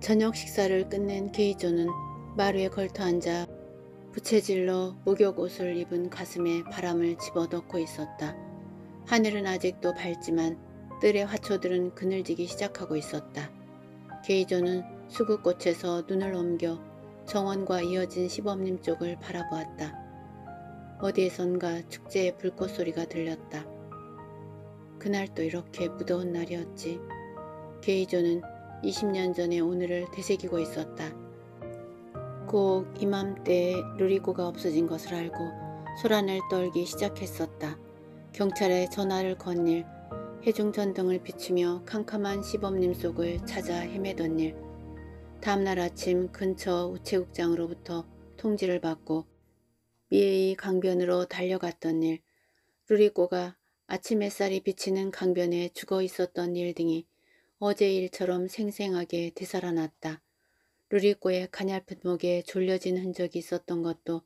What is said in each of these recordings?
저녁 식사를 끝낸 게이조는 마루에 걸터앉아 부채질로 목욕옷을 입은 가슴에 바람을 집어넣고 있었다. 하늘은 아직도 밝지만 뜰의 화초들은 그늘지기 시작하고 있었다. 게이조는 수국꽃에서 눈을 옮겨 정원과 이어진 시범님 쪽을 바라보았다. 어디에선가 축제의 불꽃 소리가 들렸다. 그날 도 이렇게 무더운 날이었지. 게이조는 20년 전의 오늘을 되새기고 있었다. 꼭 이맘때 루리고가 없어진 것을 알고 소란을 떨기 시작했었다. 경찰에 전화를 건일 해중전등을 비추며 캄캄한 시범님 속을 찾아 헤매던 일 다음날 아침 근처 우체국장으로부터 통지를 받고 미에이 강변으로 달려갔던 일 루리고가 아침 햇살이 비치는 강변에 죽어 있었던 일 등이 어제 일처럼 생생하게 되살아났다. 루리코의 가냘둣목에 졸려진 흔적이 있었던 것도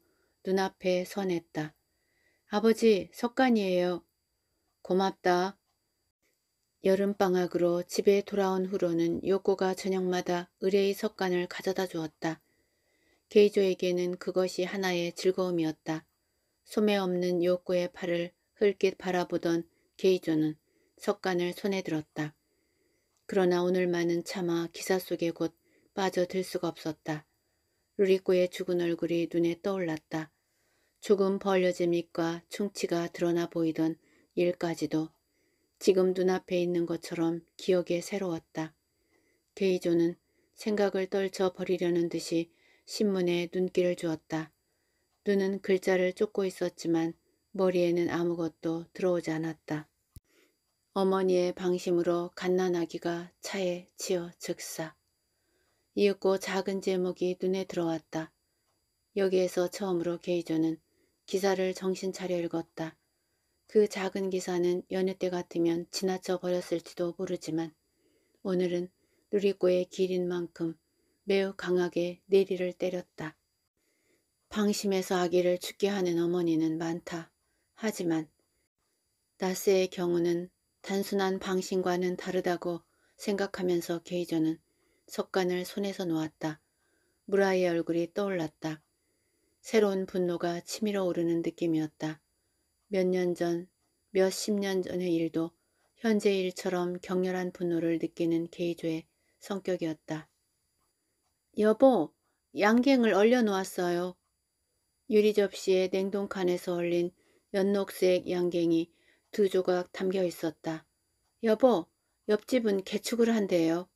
눈앞에 선했다. 아버지, 석관이에요 고맙다. 여름방학으로 집에 돌아온 후로는 요코가 저녁마다 의뢰의 석관을 가져다 주었다. 게이조에게는 그것이 하나의 즐거움이었다. 소매 없는 요코의 팔을 흘끗 바라보던 게이조는 석관을 손에 들었다. 그러나 오늘 만은 차마 기사 속에 곧 빠져들 수가 없었다. 루리코의 죽은 얼굴이 눈에 떠올랐다. 조금 벌려진 밑과 충치가 드러나 보이던 일까지도 지금 눈앞에 있는 것처럼 기억에 새로웠다. 게이조는 생각을 떨쳐버리려는 듯이 신문에 눈길을 주었다. 눈은 글자를 쫓고 있었지만 머리에는 아무것도 들어오지 않았다. 어머니의 방심으로 갓난아기가 차에 치여 즉사. 이윽고 작은 제목이 눈에 들어왔다. 여기에서 처음으로 게이조는 기사를 정신 차려 읽었다. 그 작은 기사는 여느 때 같으면 지나쳐 버렸을지도 모르지만 오늘은 누리꼬의 길인 만큼 매우 강하게 내리를 때렸다. 방심해서 아기를 죽게 하는 어머니는 많다. 하지만 나스의 경우는 단순한 방식과는 다르다고 생각하면서 게이저는 석관을 손에서 놓았다. 무라의 얼굴이 떠올랐다. 새로운 분노가 치밀어 오르는 느낌이었다. 몇 년 전, 몇 십 년 전의 일도 현재 일처럼 격렬한 분노를 느끼는 게이조의 성격이었다. 여보, 양갱을 얼려놓았어요. 유리 접시에 냉동칸에서 얼린 연녹색 양갱이 두 조각 담겨 있었다. 여보, 옆집은 개축을 한대요.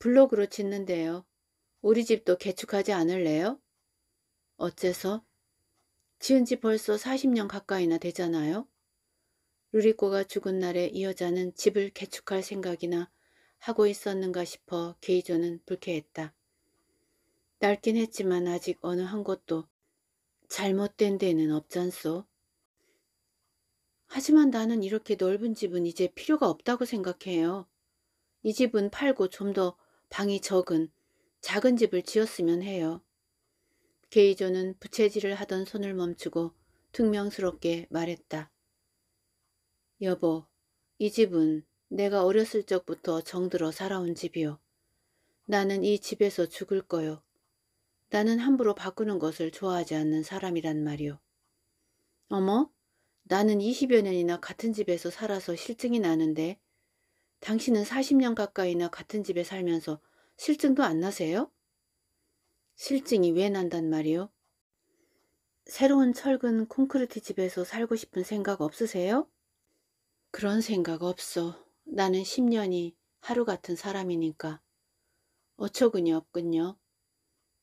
블록으로 짓는데요. 우리 집도 개축하지 않을래요? 어째서? 지은 지 벌써 40년 가까이나 되잖아요. 루리꼬가 죽은 날에 이 여자는 집을 개축할 생각이나 하고 있었는가 싶어 게이조는 불쾌했다. 낡긴 했지만 아직 어느 한 곳도 잘못된 데는 없잖소. 하지만 나는 이렇게 넓은 집은 이제 필요가 없다고 생각해요. 이 집은 팔고 좀 더 방이 적은 작은 집을 지었으면 해요. 게이저는 부채질을 하던 손을 멈추고 퉁명스럽게 말했다. 여보, 이 집은 내가 어렸을 적부터 정들어 살아온 집이요. 나는 이 집에서 죽을 거요. 나는 함부로 바꾸는 것을 좋아하지 않는 사람이란 말이요. 어머? 나는 20여 년이나 같은 집에서 살아서 실증이 나는데 당신은 40년 가까이나 같은 집에 살면서 실증도 안 나세요? 실증이 왜 난단 말이요? 새로운 철근 콘크리트 집에서 살고 싶은 생각 없으세요? 그런 생각 없어. 나는 10년이 하루 같은 사람이니까. 어처구니 없군요.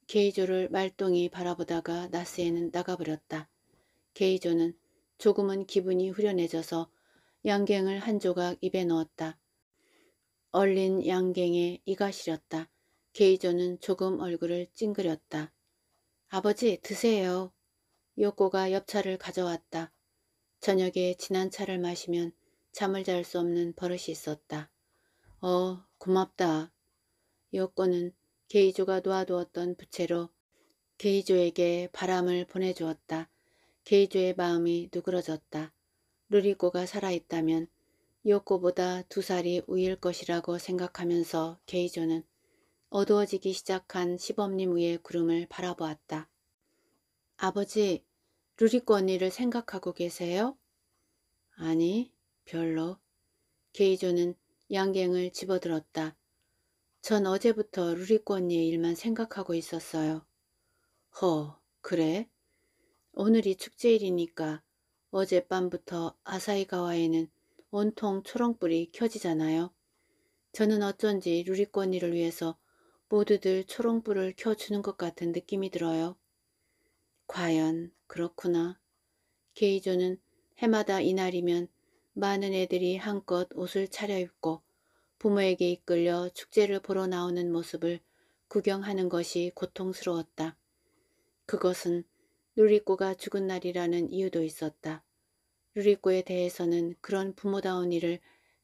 게이조를 말똥이 바라보다가 나스에는 나가버렸다. 게이조는 조금은 기분이 후련해져서 양갱을 한 조각 입에 넣었다. 얼린 양갱에 이가 시렸다. 게이조는 조금 얼굴을 찡그렸다. 아버지 드세요. 요코가 엽차를 가져왔다. 저녁에 진한 차를 마시면 잠을 잘 수 없는 버릇이 있었다. 어 고맙다. 요코는 게이조가 놓아두었던 부채로 게이조에게 바람을 보내주었다. 게이조의 마음이 누그러졌다. 루리꼬가 살아있다면 이오코보다 두 살이 우일 것이라고 생각하면서 게이조는 어두워지기 시작한 시범님 위의 구름을 바라보았다. 아버지, 루리꼬 언니를 생각하고 계세요? 아니, 별로. 게이조는 양갱을 집어들었다. 전 어제부터 루리꼬 언니의 일만 생각하고 있었어요. 허, 그래? 오늘이 축제일이니까 어젯밤부터 아사이가와에는 온통 초롱불이 켜지잖아요. 저는 어쩐지 루리권이를 위해서 모두들 초롱불을 켜주는 것 같은 느낌이 들어요. 과연 그렇구나. 게이조는 해마다 이날이면 많은 애들이 한껏 옷을 차려입고 부모에게 이끌려 축제를 보러 나오는 모습을 구경하는 것이 고통스러웠다. 그것은 누리꼬가 죽은 날이라는 이유도 있었다. 누리꼬에 대해서는 그런 부모다운 일을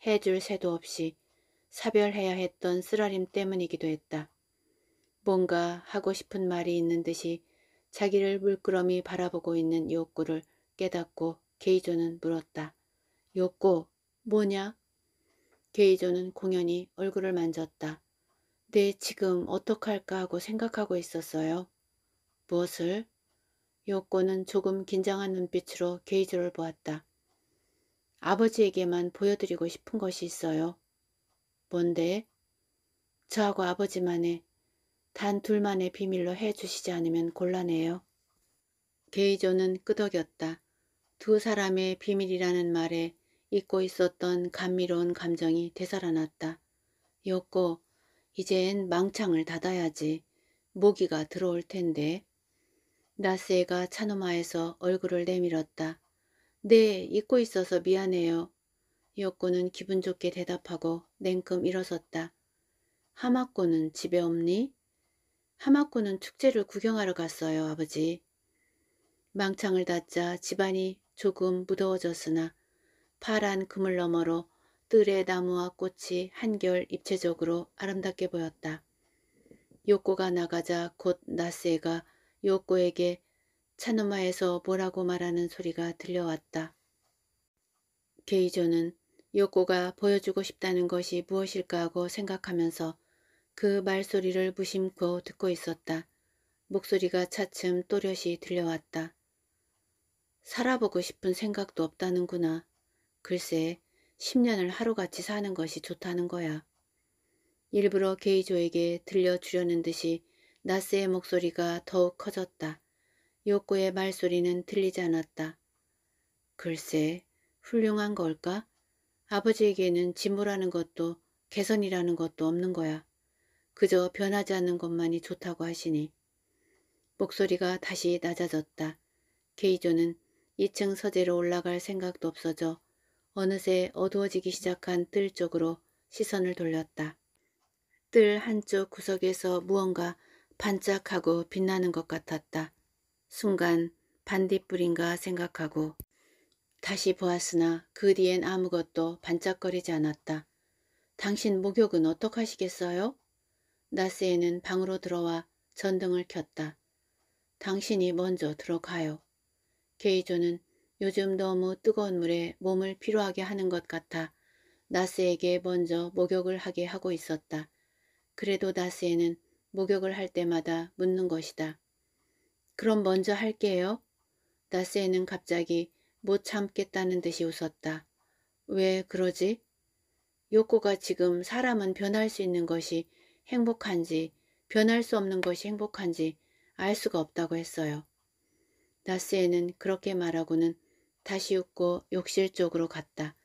해줄 새도 없이 사별해야 했던 쓰라림 때문이기도 했다. 뭔가 하고 싶은 말이 있는 듯이 자기를 물끄러미 바라보고 있는 욕구를 깨닫고 게이조는 물었다. 욕구 뭐냐? 게이조는 공연히 얼굴을 만졌다. 네, 지금 어떡할까 하고 생각하고 있었어요. 무엇을? 요꼬는 조금 긴장한 눈빛으로 게이지를 보았다. 아버지에게만 보여드리고 싶은 것이 있어요. 뭔데? 저하고 아버지만의 단 둘만의 비밀로 해주시지 않으면 곤란해요. 게이조는 끄덕였다. 두 사람의 비밀이라는 말에 잊고 있었던 감미로운 감정이 되살아났다. 요꼬 이젠 망창을 닫아야지. 모기가 들어올 텐데. 나스에가 차노마에서 얼굴을 내밀었다. 네, 잊고 있어서 미안해요. 이었고는 기분 좋게 대답하고 냉큼 일어섰다. 하마코는 집에 없니? 하마코는 축제를 구경하러 갔어요, 아버지. 망창을 닫자 집안이 조금 무더워졌으나 파란 그물 너머로 뜰의 나무와 꽃이 한결 입체적으로 아름답게 보였다. 요고가 나가자 곧 나세가 스 요코에게 차누마에서 뭐라고 말하는 소리가 들려왔다. 게이조는 요코가 보여주고 싶다는 것이 무엇일까 하고 생각하면서 그 말소리를 무심코 듣고 있었다. 목소리가 차츰 또렷이 들려왔다. 살아보고 싶은 생각도 없다는구나. 글쎄 10년을 하루같이 사는 것이 좋다는 거야. 일부러 게이조에게 들려주려는 듯이 나스의 목소리가 더욱 커졌다. 요코의 말소리는 들리지 않았다. 글쎄, 훌륭한 걸까? 아버지에게는 진보라는 것도 개선이라는 것도 없는 거야. 그저 변하지 않는 것만이 좋다고 하시니. 목소리가 다시 낮아졌다. 케이조는 2층 서재로 올라갈 생각도 없어져 어느새 어두워지기 시작한 뜰 쪽으로 시선을 돌렸다. 뜰 한쪽 구석에서 무언가 반짝하고 빛나는 것 같았다. 순간 반딧불인가 생각하고 다시 보았으나 그 뒤엔 아무것도 반짝거리지 않았다. 당신 목욕은 어떡하시겠어요? 나스에는 방으로 들어와 전등을 켰다. 당신이 먼저 들어가요. 게이조는 요즘 너무 뜨거운 물에 몸을 피로하게 하는 것 같아 나스에게 먼저 목욕을 하게 하고 있었다. 그래도 나스에는 목욕을 할 때마다 묻는 것이다. 그럼 먼저 할게요. 나스에는 갑자기 못 참겠다는 듯이 웃었다. 왜 그러지? 요코가 지금 사람은 변할 수 있는 것이 행복한지 변할 수 없는 것이 행복한지 알 수가 없다고 했어요. 나스에는 그렇게 말하고는 다시 웃고 욕실 쪽으로 갔다.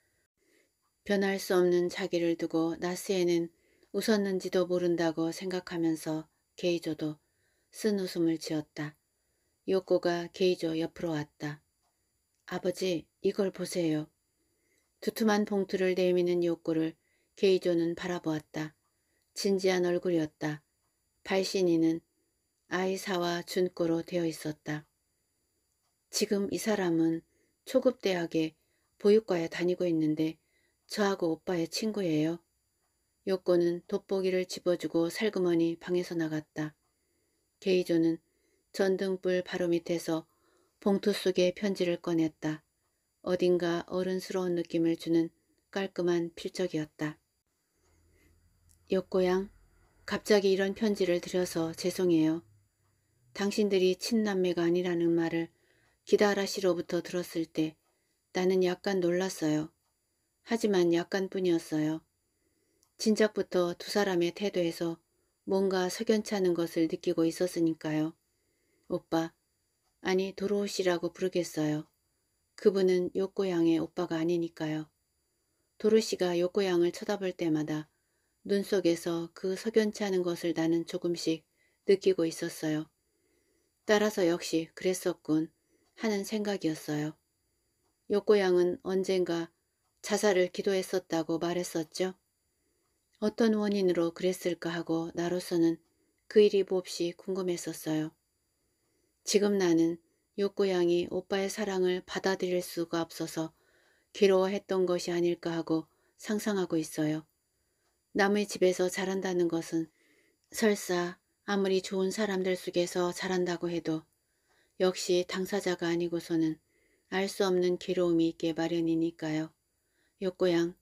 변할 수 없는 자기를 두고 나스에는 웃었는지도 모른다고 생각하면서 게이조도 쓴 웃음을 지었다. 요코가 게이조 옆으로 왔다. 아버지 이걸 보세요. 두툼한 봉투를 내미는 요코를 게이조는 바라보았다. 진지한 얼굴이었다. 발신이는 아이사와 준꼬로 되어 있었다. 지금 이 사람은 초급대학에 보육과에 다니고 있는데 저하고 오빠의 친구예요. 여권은 돋보기를 집어주고 살그머니 방에서 나갔다. 게이조는 전등불 바로 밑에서 봉투 속에 편지를 꺼냈다. 어딘가 어른스러운 느낌을 주는 깔끔한 필적이었다. 역꼬양 갑자기 이런 편지를 드려서 죄송해요. 당신들이 친남매가 아니라는 말을 기다라 시로부터 들었을 때 나는 약간 놀랐어요. 하지만 약간뿐이었어요. 진작부터 두 사람의 태도에서 뭔가 석연찮은 것을 느끼고 있었으니까요. 오빠, 아니 도로우 씨라고 부르겠어요. 그분은 요코양의 오빠가 아니니까요. 도로 시가 요코양을 쳐다볼 때마다 눈 속에서 그 석연찮은 것을 나는 조금씩 느끼고 있었어요. 따라서 역시 그랬었군 하는 생각이었어요. 요코양은 언젠가 자살을 기도했었다고 말했었죠. 어떤 원인으로 그랬을까 하고 나로서는 그 일이 몹시 궁금했었어요. 지금 나는 욕구양이 오빠의 사랑을 받아들일 수가 없어서 괴로워했던 것이 아닐까 하고 상상하고 있어요. 남의 집에서 자란다는 것은 설사 아무리 좋은 사람들 속에서 자란다고 해도 역시 당사자가 아니고서는 알 수 없는 괴로움이 있게 마련이니까요. 욕구양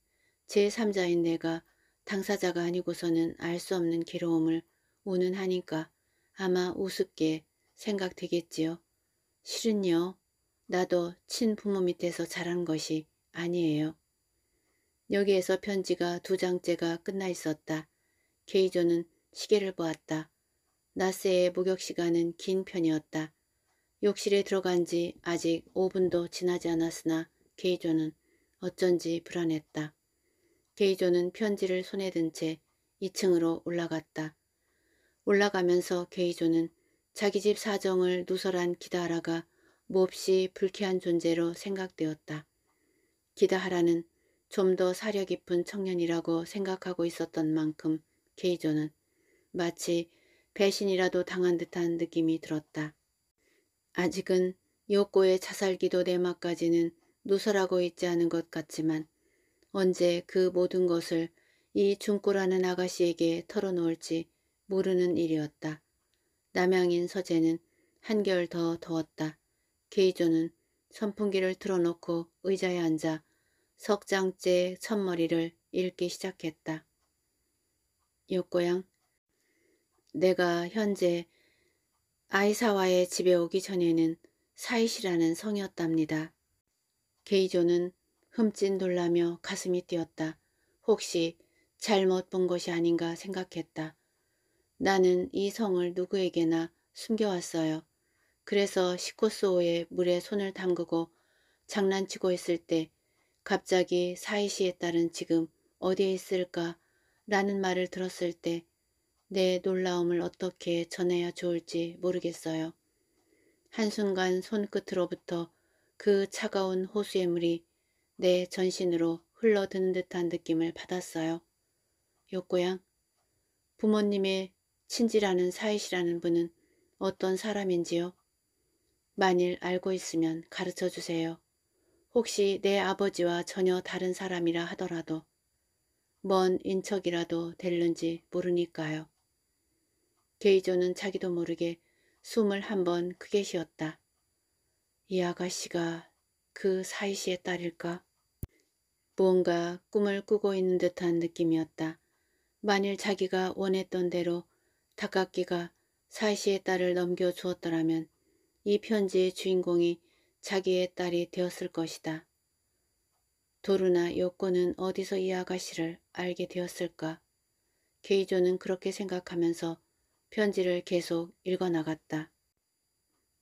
제3자인 내가 당사자가 아니고서는 알 수 없는 괴로움을 오는 하니까 아마 우습게 생각되겠지요. 실은요. 나도 친부모 밑에서 자란 것이 아니에요. 여기에서 편지가 두 장째가 끝나 있었다. 케이조는 시계를 보았다. 나스의 목욕시간은 긴 편이었다. 욕실에 들어간 지 아직 5분도 지나지 않았으나 케이조는 어쩐지 불안했다. 게이조는 편지를 손에 든 채 2층으로 올라갔다. 올라가면서 게이조는 자기 집 사정을 누설한 기다하라가 몹시 불쾌한 존재로 생각되었다. 기다하라는 좀 더 사려 깊은 청년이라고 생각하고 있었던 만큼 게이조는 마치 배신이라도 당한 듯한 느낌이 들었다. 아직은 요꼬의 자살기도 내막까지는 누설하고 있지 않은 것 같지만 언제 그 모든 것을 이 중꼬라는 아가씨에게 털어놓을지 모르는 일이었다. 남양인 서재는 한결 더 더웠다. 케이조는 선풍기를 틀어놓고 의자에 앉아 석장째 첫머리를 읽기 시작했다. 요꼬양, 내가 현재 아이사와의 집에 오기 전에는 사이시라는 성이었답니다. 게이조는 흠칫 놀라며 가슴이 뛰었다. 혹시 잘못 본 것이 아닌가 생각했다. 나는 이 성을 누구에게나 숨겨왔어요. 그래서 시코스오에 물에 손을 담그고 장난치고 있을 때 갑자기 사이시에 따른 지금 어디에 있을까 라는 말을 들었을 때 내 놀라움을 어떻게 전해야 좋을지 모르겠어요. 한순간 손끝으로부터 그 차가운 호수의 물이 내 전신으로 흘러드는 듯한 느낌을 받았어요. 욕고양, 부모님의 친지라는 사이시라는 분은 어떤 사람인지요? 만일 알고 있으면 가르쳐 주세요. 혹시 내 아버지와 전혀 다른 사람이라 하더라도 먼 인척이라도 될는지 모르니까요. 게이조는 자기도 모르게 숨을 한 번 크게 쉬었다. 이 아가씨가 그 사이시의 딸일까? 무언가 꿈을 꾸고 있는 듯한 느낌이었다. 만일 자기가 원했던 대로 다카키가 사시의 딸을 넘겨주었더라면 이 편지의 주인공이 자기의 딸이 되었을 것이다. 도루나 요코는 어디서 이 아가씨를 알게 되었을까? 게이조는 그렇게 생각하면서 편지를 계속 읽어나갔다.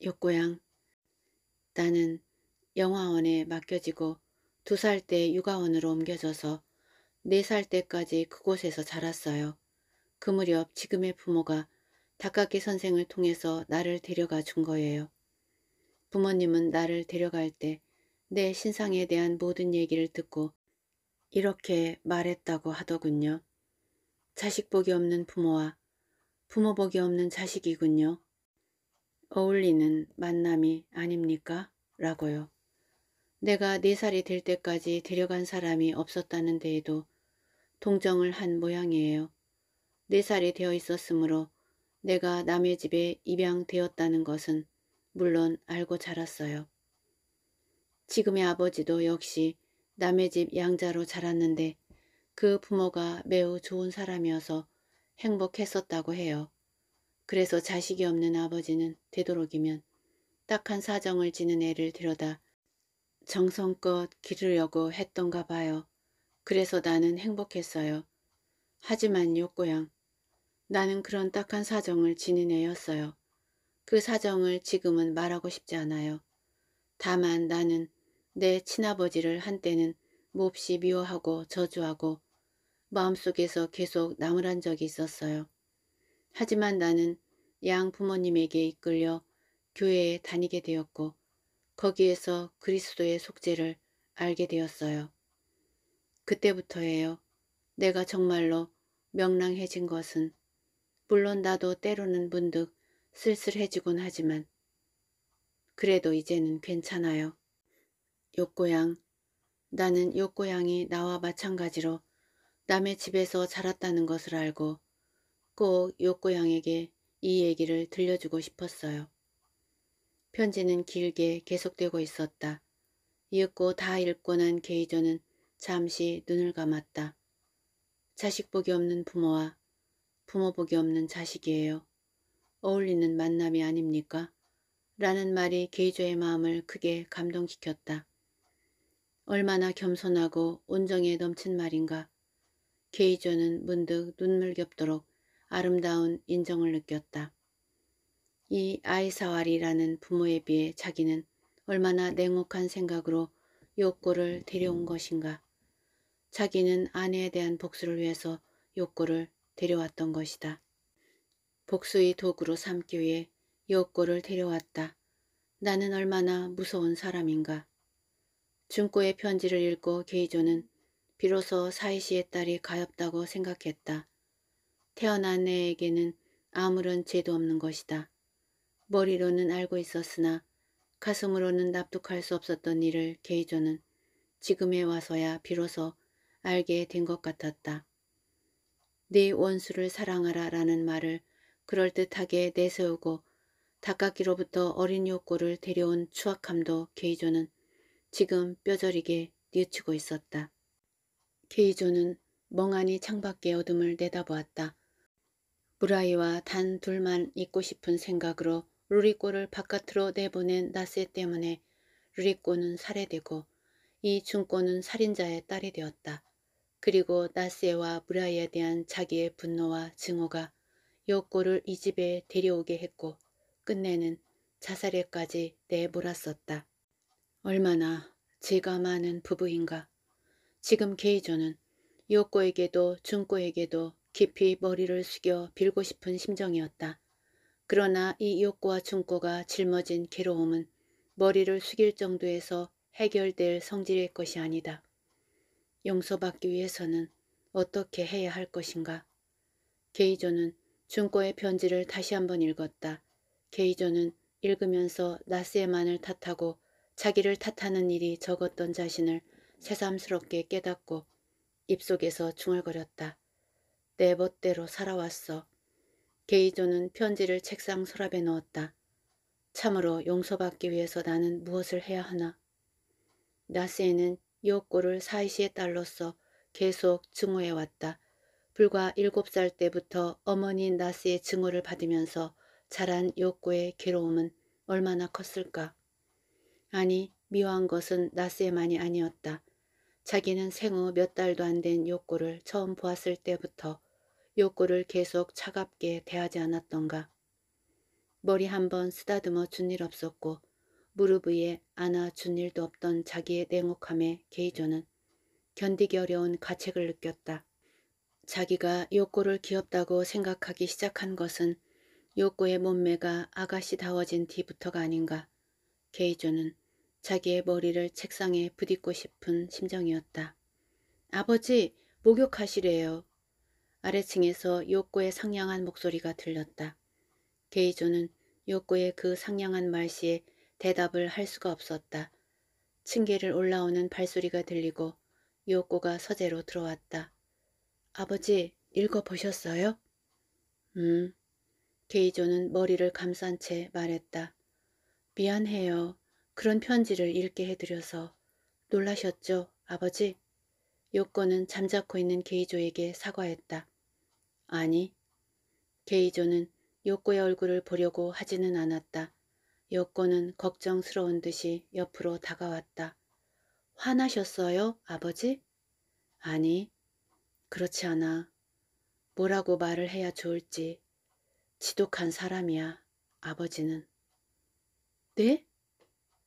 요코양, 나는 영화원에 맡겨지고 두살때 육아원으로 옮겨져서 네 살 때까지 그곳에서 자랐어요. 그 무렵 지금의 부모가 닭가기 선생을 통해서 나를 데려가 준 거예요. 부모님은 나를 데려갈 때 내 신상에 대한 모든 얘기를 듣고 이렇게 말했다고 하더군요. 자식 복이 없는 부모와 부모 복이 없는 자식이군요. 어울리는 만남이 아닙니까? 라고요. 내가 네 살이 될 때까지 데려간 사람이 없었다는 데에도 동정을 한 모양이에요. 네 살이 되어 있었으므로 내가 남의 집에 입양되었다는 것은 물론 알고 자랐어요. 지금의 아버지도 역시 남의 집 양자로 자랐는데 그 부모가 매우 좋은 사람이어서 행복했었다고 해요. 그래서 자식이 없는 아버지는 되도록이면 딱한 사정을 지는 애를 데려다 정성껏 기르려고 했던가 봐요. 그래서 나는 행복했어요. 하지만 요꼬양, 나는 그런 딱한 사정을 지닌 애였어요. 그 사정을 지금은 말하고 싶지 않아요. 다만 나는 내 친아버지를 한때는 몹시 미워하고 저주하고 마음속에서 계속 나무란 적이 있었어요. 하지만 나는 양 부모님에게 이끌려 교회에 다니게 되었고 거기에서 그리스도의 속죄를 알게 되었어요. 그때부터예요. 내가 정말로 명랑해진 것은 물론 나도 때로는 문득 쓸쓸해지곤 하지만 그래도 이제는 괜찮아요. 욕고양 나는 욕고양이 나와 마찬가지로 남의 집에서 자랐다는 것을 알고 꼭 욕고양에게 이 얘기를 들려주고 싶었어요. 편지는 길게 계속되고 있었다. 읽고다 읽고 난게이조는 잠시 눈을 감았다. 자식 복이 없는 부모와 부모 복이 없는 자식이에요. 어울리는 만남이 아닙니까? 라는 말이 게이조의 마음을 크게 감동시켰다. 얼마나 겸손하고 온정에 넘친 말인가. 게이조는 문득 눈물 겹도록 아름다운 인정을 느꼈다. 이 아이사왈이라는 부모에 비해 자기는 얼마나 냉혹한 생각으로 욕꼬를 데려온 것인가. 자기는 아내에 대한 복수를 위해서 욕꼬를 데려왔던 것이다. 복수의 도구로 삼기 위해 욕꼬를 데려왔다. 나는 얼마나 무서운 사람인가. 중고의 편지를 읽고 게이조는 비로소 사이시의 딸이 가엾다고 생각했다. 태어난 애에게는 아무런 죄도 없는 것이다. 머리로는 알고 있었으나 가슴으로는 납득할 수 없었던 일을 게이조는 지금에 와서야 비로소 알게 된 것 같았다. 네 원수를 사랑하라 라는 말을 그럴듯하게 내세우고 닭가기로부터 어린 욕구를 데려온 추악함도 게이조는 지금 뼈저리게 뉘우치고 있었다. 게이조는 멍하니 창밖의 어둠을 내다보았다. 무라이와 단 둘만 있고 싶은 생각으로 루리꼬를 바깥으로 내보낸 나세 때문에 루리꼬는 살해되고 이 중꼬는 살인자의 딸이 되었다. 그리고 나세와 브라이에 대한 자기의 분노와 증오가 요꼬를 이 집에 데려오게 했고 끝내는 자살에까지 내몰았었다. 얼마나 죄가 많은 부부인가. 지금 게이조는 요꼬에게도 중꼬에게도 깊이 머리를 숙여 빌고 싶은 심정이었다. 그러나 이욕구와 중고가 짊어진 괴로움은 머리를 숙일 정도에서 해결될 성질의 것이 아니다. 용서받기 위해서는 어떻게 해야 할 것인가? 게이조는 중고의 편지를 다시 한번 읽었다. 게이조는 읽으면서 나스에만을 탓하고 자기를 탓하는 일이 적었던 자신을 새삼스럽게 깨닫고 입속에서 중얼거렸다. 내 멋대로 살아왔어. 게이조는 편지를 책상 서랍에 넣었다. 참으로 용서받기 위해서 나는 무엇을 해야 하나. 나스에는 이옥를 사이시의 딸로서 계속 증오해왔다. 불과 7살 때부터 어머니 나스의 증오를 받으면서 자란 이옥의 괴로움은 얼마나 컸을까. 아니 미워한 것은 나스에만이 아니었다. 자기는 생후 몇 달도 안 된 욕구를 처음 보았을 때부터 욕구를 계속 차갑게 대하지 않았던가. 머리 한번 쓰다듬어 준 일 없었고 무릎 위에 안아 준 일도 없던 자기의 냉혹함에 게이조는 견디기 어려운 가책을 느꼈다. 자기가 욕구를 귀엽다고 생각하기 시작한 것은 욕구의 몸매가 아가씨다워진 뒤부터가 아닌가. 게이조는 자기의 머리를 책상에 부딪고 싶은 심정이었다. 아버지, 목욕하시래요. 아래층에서 욕구의 상냥한 목소리가 들렸다. 게이조는 욕구의그 상냥한 말씨에 대답을 할 수가 없었다. 층계를 올라오는 발소리가 들리고 욕구가 서재로 들어왔다. 아버지, 읽어보셨어요? 음. 게이조는 머리를 감싼 채 말했다. 미안해요. 그런 편지를 읽게 해드려서. 놀라셨죠, 아버지? 요코는 잠자코 있는 게이조에게 사과했다. 아니, 게이조는 요코의 얼굴을 보려고 하지는 않았다. 요코는 걱정스러운 듯이 옆으로 다가왔다. 화나셨어요, 아버지? 아니, 그렇지 않아. 뭐라고 말을 해야 좋을지. 지독한 사람이야, 아버지는. 네?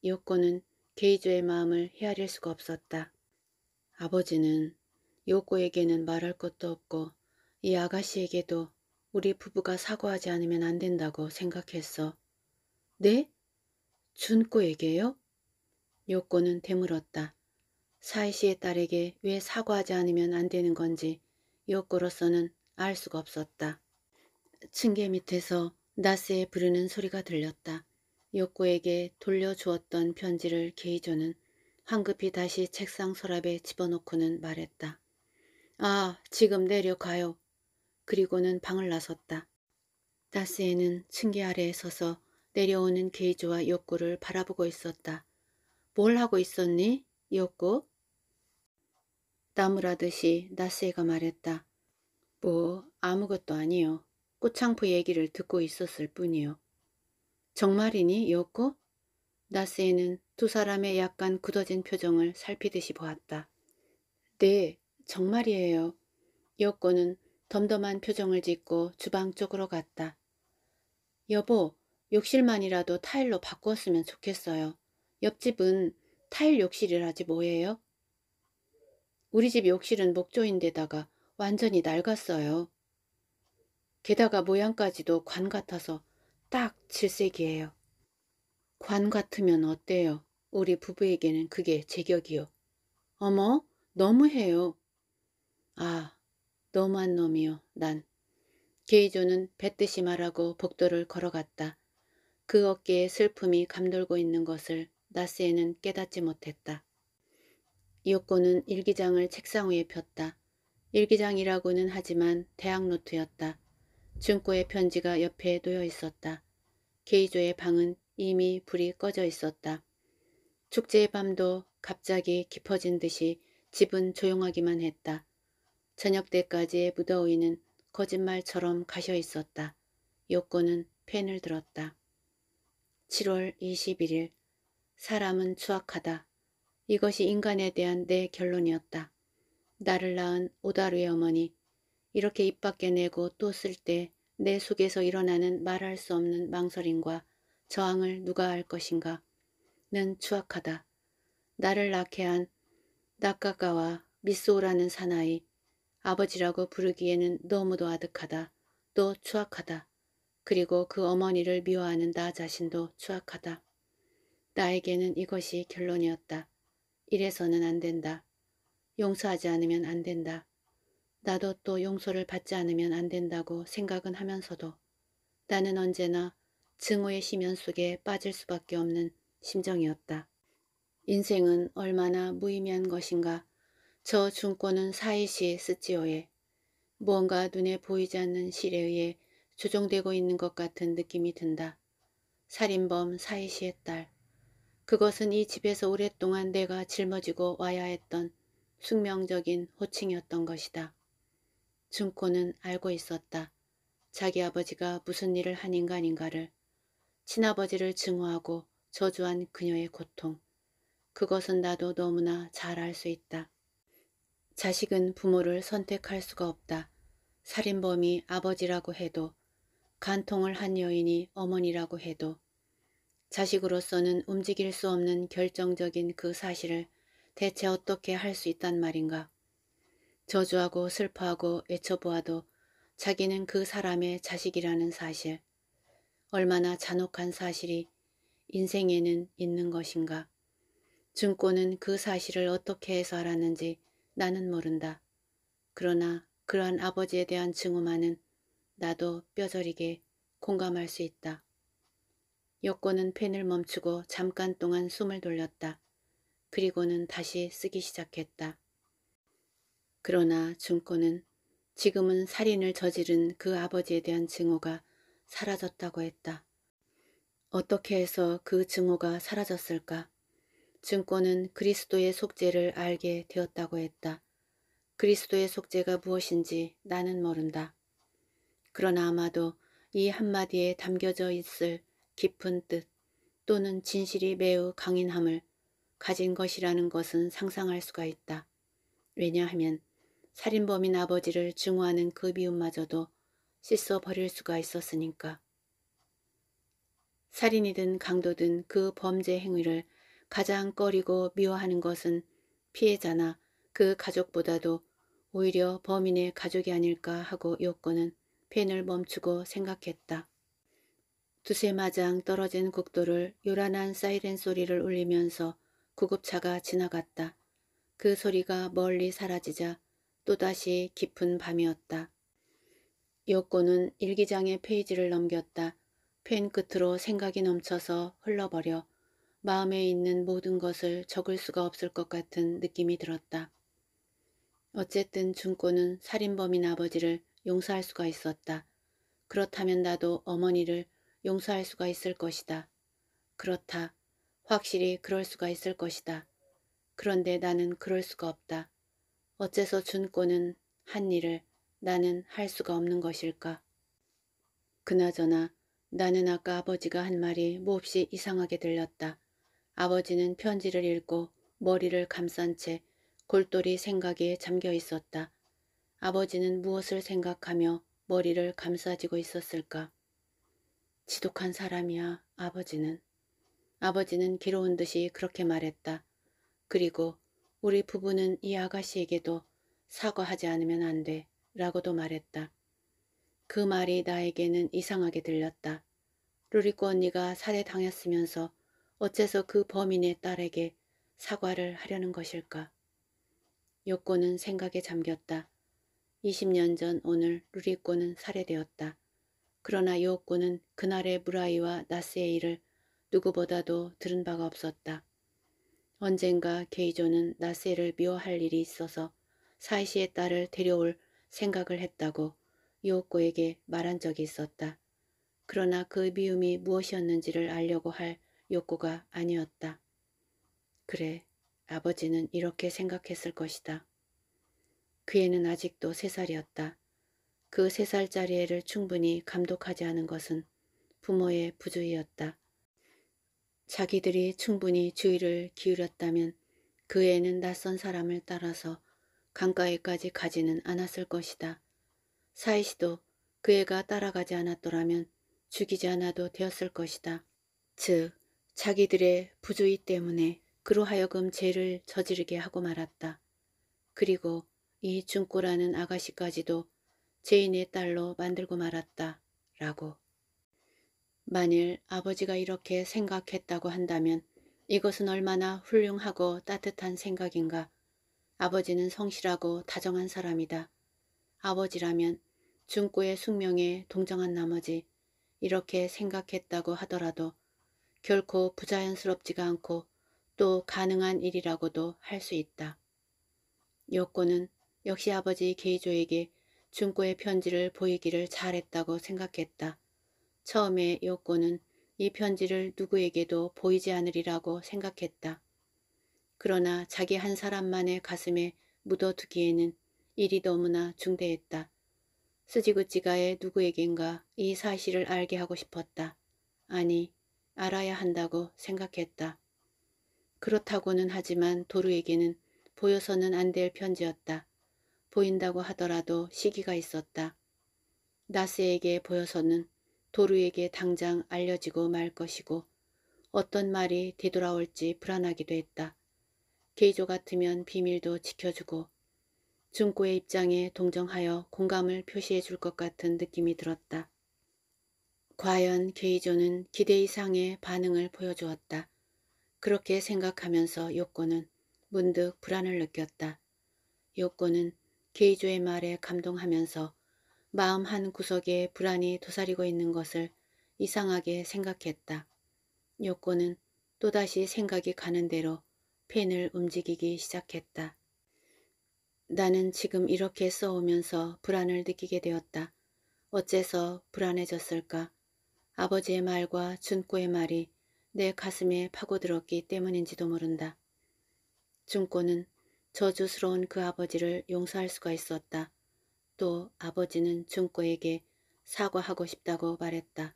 요코는 게이조의 마음을 헤아릴 수가 없었다. 아버지는 요코에게는 말할 것도 없고 이 아가씨에게도 우리 부부가 사과하지 않으면 안 된다고 생각했어. 네? 준꼬에게요? 요코는 되물었다. 사이씨의 딸에게 왜 사과하지 않으면 안 되는 건지 요코로서는 알 수가 없었다. 층계 밑에서 나스에 부르는 소리가 들렸다. 요코에게 돌려주었던 편지를 게이조는 황급히 다시 책상 서랍에 집어넣고는 말했다. 아, 지금 내려가요. 그리고는 방을 나섰다. 다스에는 층계 아래에 서서 내려오는 게이지와 욕구를 바라보고 있었다. 뭘 하고 있었니? 욕구? 나무라듯이 나스에가 말했다. 뭐 아무것도 아니요. 꽃창포 얘기를 듣고 있었을 뿐이요. 정말이니 욕구? 나스에는 두 사람의 약간 굳어진 표정을 살피듯이 보았다. 네, 정말이에요. 여권은 덤덤한 표정을 짓고 주방 쪽으로 갔다. 여보, 욕실만이라도 타일로 바꾸었으면 좋겠어요. 옆집은 타일 욕실이라지 뭐예요? 우리 집 욕실은 목조인데다가 완전히 낡았어요. 게다가 모양까지도 관 같아서 딱 질색이에요. 관 같으면 어때요? 우리 부부에게는 그게 제격이요. 어머, 너무해요. 아, 너무한 놈이요. 난. 게이조는 뱉듯이 말하고 복도를 걸어갔다. 그 어깨에 슬픔이 감돌고 있는 것을 나스에는 깨닫지 못했다. 이오코는 일기장을 책상 위에 폈다. 일기장이라고는 하지만 대학노트였다. 준코의 편지가 옆에 놓여 있었다. 게이조의 방은 이미 불이 꺼져 있었다. 축제의 밤도 갑자기 깊어진 듯이 집은 조용하기만 했다. 저녁 때까지의 무더위는 거짓말처럼 가셔 있었다. 요코는 펜을 들었다. 7월 21일 사람은 추악하다. 이것이 인간에 대한 내 결론이었다. 나를 낳은 오다루의 어머니 이렇게 입 밖에 내고 또 쓸 때 내 속에서 일어나는 말할 수 없는 망설임과 저항을 누가 할 것인가 는 추악하다. 나를 낳게 한낙카가와 미소라는 사나이 아버지라고 부르기에는 너무도 아득하다. 또 추악하다. 그리고 그 어머니를 미워하는 나 자신도 추악하다. 나에게는 이것이 결론이었다. 이래서는 안 된다. 용서하지 않으면 안 된다. 나도 또 용서를 받지 않으면 안 된다고 생각은 하면서도 나는 언제나 증오의 심연 속에 빠질 수밖에 없는 심정이었다. 인생은 얼마나 무의미한 것인가 저 중권은 사이시 스지오에 무언가 눈에 보이지 않는 실에 의해 조종되고 있는 것 같은 느낌이 든다. 살인범 사이시의 딸. 그것은 이 집에서 오랫동안 내가 짊어지고 와야 했던 숙명적인 호칭이었던 것이다. 중코는 알고 있었다. 자기 아버지가 무슨 일을 한 인간인가를. 친아버지를 증오하고 저주한 그녀의 고통. 그것은 나도 너무나 잘 알 수 있다. 자식은 부모를 선택할 수가 없다. 살인범이 아버지라고 해도 간통을 한 여인이 어머니라고 해도 자식으로서는 움직일 수 없는 결정적인 그 사실을 대체 어떻게 할 수 있단 말인가. 저주하고 슬퍼하고 애쳐보아도 자기는 그 사람의 자식이라는 사실, 얼마나 잔혹한 사실이 인생에는 있는 것인가. 증권은 그 사실을 어떻게 해서 알았는지 나는 모른다. 그러나 그러한 아버지에 대한 증오만은 나도 뼈저리게 공감할 수 있다. 여권은 펜을 멈추고 잠깐 동안 숨을 돌렸다. 그리고는 다시 쓰기 시작했다. 그러나 준권은 지금은 살인을 저지른 그 아버지에 대한 증오가 사라졌다고 했다. 어떻게 해서 그 증오가 사라졌을까? 증권은 그리스도의 속죄를 알게 되었다고 했다. 그리스도의 속죄가 무엇인지 나는 모른다. 그러나 아마도 이 한마디에 담겨져 있을 깊은 뜻 또는 진실이 매우 강인함을 가진 것이라는 것은 상상할 수가 있다. 왜냐하면 살인범인 아버지를 증오하는 그 미움마저도 씻어버릴 수가 있었으니까. 살인이든 강도든 그 범죄 행위를 가장 꺼리고 미워하는 것은 피해자나 그 가족보다도 오히려 범인의 가족이 아닐까 하고 요건은 펜을 멈추고 생각했다. 두세 마장 떨어진 국도를 요란한 사이렌 소리를 울리면서 구급차가 지나갔다. 그 소리가 멀리 사라지자 또다시 깊은 밤이었다. 요건은 일기장의 페이지를 넘겼다. 펜 끝으로 생각이 넘쳐서 흘러버려 마음에 있는 모든 것을 적을 수가 없을 것 같은 느낌이 들었다. 어쨌든 준꼬는 살인범인 아버지를 용서할 수가 있었다. 그렇다면 나도 어머니를 용서할 수가 있을 것이다. 그렇다. 확실히 그럴 수가 있을 것이다. 그런데 나는 그럴 수가 없다. 어째서 준꼬는 한 일을 나는 할 수가 없는 것일까? 그나저나 나는 아까 아버지가 한 말이 몹시 이상하게 들렸다. 아버지는 편지를 읽고 머리를 감싼 채 골똘히 생각에 잠겨 있었다. 아버지는 무엇을 생각하며 머리를 감싸지고 있었을까? 지독한 사람이야 아버지는. 아버지는 괴로운 듯이 그렇게 말했다. 그리고 우리 부부는 이 아가씨에게도 사과하지 않으면 안 돼. 라고도 말했다. 그 말이 나에게는 이상하게 들렸다. 루리코 언니가 살해당했으면서 어째서 그 범인의 딸에게 사과를 하려는 것일까? 요코는 생각에 잠겼다. 20년 전 오늘 루리코는 살해되었다. 그러나 요코는 그날의 무라이와 나세이를 누구보다도 들은 바가 없었다. 언젠가 게이조는 나세를 미워할 일이 있어서 사이시의 딸을 데려올 생각을 했다고 요코에게 말한 적이 있었다. 그러나 그 미움이 무엇이었는지를 알려고 할 욕구가 아니었다. 그래, 아버지는 이렇게 생각했을 것이다. 그애는 아직도 세 살이었다. 그 세 살짜리 애를 충분히 감독하지 않은 것은 부모의 부주의였다. 자기들이 충분히 주의를 기울였다면 그 애는 낯선 사람을 따라서 강가에까지 가지는 않았을 것이다. 사이시도 그 애가 따라가지 않았더라면 죽이지 않아도 되었을 것이다. 즉 자기들의 부주의 때문에 그로 하여금 죄를 저지르게 하고 말았다. 그리고 이 중꼬라는 아가씨까지도 죄인의 딸로 만들고 말았다. 라고. 만일 아버지가 이렇게 생각했다고 한다면 이것은 얼마나 훌륭하고 따뜻한 생각인가. 아버지는 성실하고 다정한 사람이다. 아버지라면 중꼬의 숙명에 동정한 나머지 이렇게 생각했다고 하더라도 결코 부자연스럽지가 않고 또 가능한 일이라고도 할 수 있다. 요권은 역시 아버지 게이조에게 중고의 편지를 보이기를 잘했다고 생각했다. 처음에 요권은이 편지를 누구에게도 보이지 않으리라고 생각했다. 그러나 자기 한 사람만의 가슴에 묻어두기에는 일이 너무나 중대했다. 쓰지구찌가의 누구에겐가 이 사실을 알게 하고 싶었다. 아니, 알아야 한다고 생각했다. 그렇다고는 하지만 도루에게는 보여서는 안 될 편지였다. 보인다고 하더라도 시기가 있었다. 나스에게 보여서는 도루에게 당장 알려지고 말 것이고 어떤 말이 되돌아올지 불안하기도 했다. 게조 같으면 비밀도 지켜주고 중고의 입장에 동정하여 공감을 표시해 줄 것 같은 느낌이 들었다. 과연 게이조는 기대 이상의 반응을 보여주었다. 그렇게 생각하면서 요코는 문득 불안을 느꼈다. 요코는 게이조의 말에 감동하면서 마음 한 구석에 불안이 도사리고 있는 것을 이상하게 생각했다. 요코는 또다시 생각이 가는 대로 펜을 움직이기 시작했다. 나는 지금 이렇게 써오면서 불안을 느끼게 되었다. 어째서 불안해졌을까? 아버지의 말과 준꼬의 말이 내 가슴에 파고들었기 때문인지도 모른다. 준꼬는 저주스러운 그 아버지를 용서할 수가 있었다. 또 아버지는 준꼬에게 사과하고 싶다고 말했다.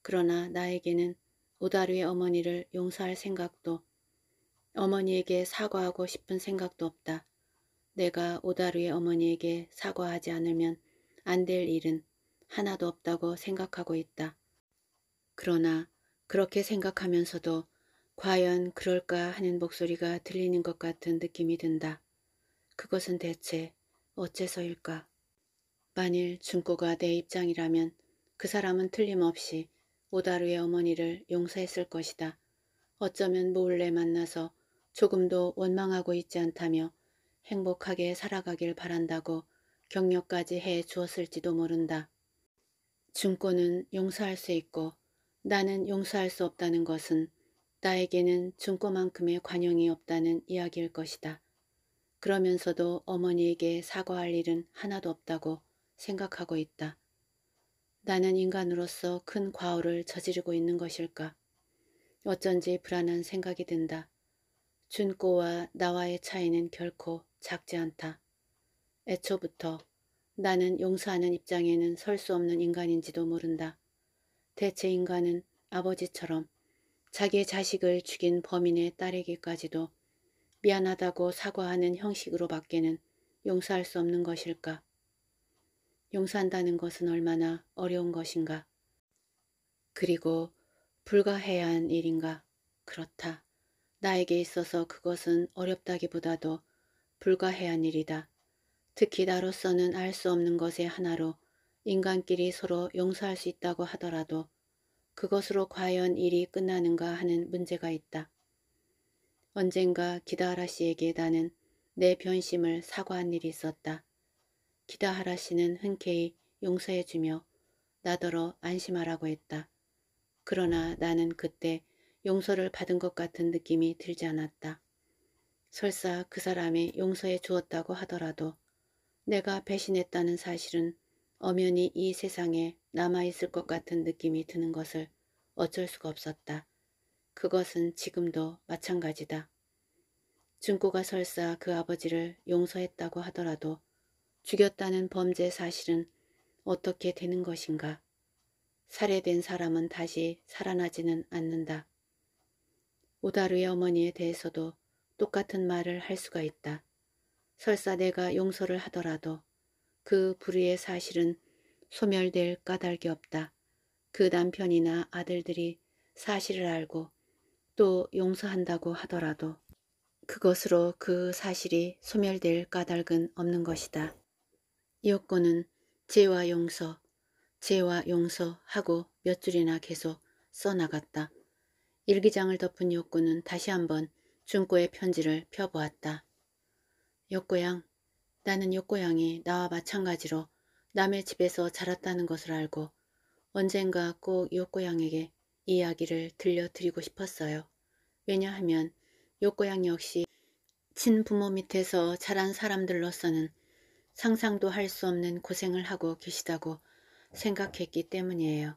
그러나 나에게는 오다루의 어머니를 용서할 생각도 어머니에게 사과하고 싶은 생각도 없다. 내가 오다루의 어머니에게 사과하지 않으면 안 될 일은 하나도 없다고 생각하고 있다. 그러나 그렇게 생각하면서도 과연 그럴까 하는 목소리가 들리는 것 같은 느낌이 든다. 그것은 대체 어째서일까? 만일 중고가내 입장이라면 그 사람은 틀림없이 오다루의 어머니를 용서했을 것이다. 어쩌면 몰래 만나서 조금도 원망하고 있지 않다며 행복하게 살아가길 바란다고 격려까지 해 주었을지도 모른다. 중고는 용서할 수 있고 나는 용서할 수 없다는 것은 나에게는 중고만큼의 관용이 없다는 이야기일 것이다. 그러면서도 어머니에게 사과할 일은 하나도 없다고 생각하고 있다. 나는 인간으로서 큰 과오를 저지르고 있는 것일까? 어쩐지 불안한 생각이 든다. 준꼬와 나와의 차이는 결코 작지 않다. 애초부터 나는 용서하는 입장에는 설 수 없는 인간인지도 모른다. 대체 인간은 아버지처럼 자기 자식을 죽인 범인의 딸에게까지도 미안하다고 사과하는 형식으로 밖에는 용서할 수 없는 것일까? 용서한다는 것은 얼마나 어려운 것인가? 그리고 불가해야 한 일인가? 그렇다. 나에게 있어서 그것은 어렵다기보다도 불가해야 한 일이다. 특히 나로서는 알 수 없는 것의 하나로 인간끼리 서로 용서할 수 있다고 하더라도 그것으로 과연 일이 끝나는가 하는 문제가 있다. 언젠가 기다하라 씨에게 나는 내 변심을 사과한 일이 있었다. 기다하라 씨는 흔쾌히 용서해주며 나더러 안심하라고 했다. 그러나 나는 그때 용서를 받은 것 같은 느낌이 들지 않았다. 설사 그 사람이 용서해 주었다고 하더라도 내가 배신했다는 사실은 엄연히 이 세상에 남아있을 것 같은 느낌이 드는 것을 어쩔 수가 없었다. 그것은 지금도 마찬가지다. 증꼬가 설사 그 아버지를 용서했다고 하더라도 죽였다는 범죄 사실은 어떻게 되는 것인가. 살해된 사람은 다시 살아나지는 않는다. 오다루의 어머니에 대해서도 똑같은 말을 할 수가 있다. 설사 내가 용서를 하더라도 그 불의의 사실은 소멸될 까닭이 없다. 그 남편이나 아들들이 사실을 알고 또 용서한다고 하더라도 그것으로 그 사실이 소멸될 까닭은 없는 것이다. 이어권는 죄와 용서, 죄와 용서 하고 몇 줄이나 계속 써나갔다. 일기장을 덮은 욕구는 다시 한번 준고의 편지를 펴보았다. 욕구양, 나는 욕고양이 나와 마찬가지로 남의 집에서 자랐다는 것을 알고 언젠가 꼭 욕고양에게 이야기를 들려드리고 싶었어요. 왜냐하면 욕고양 역시 친부모 밑에서 자란 사람들로서는 상상도 할 수 없는 고생을 하고 계시다고 생각했기 때문이에요.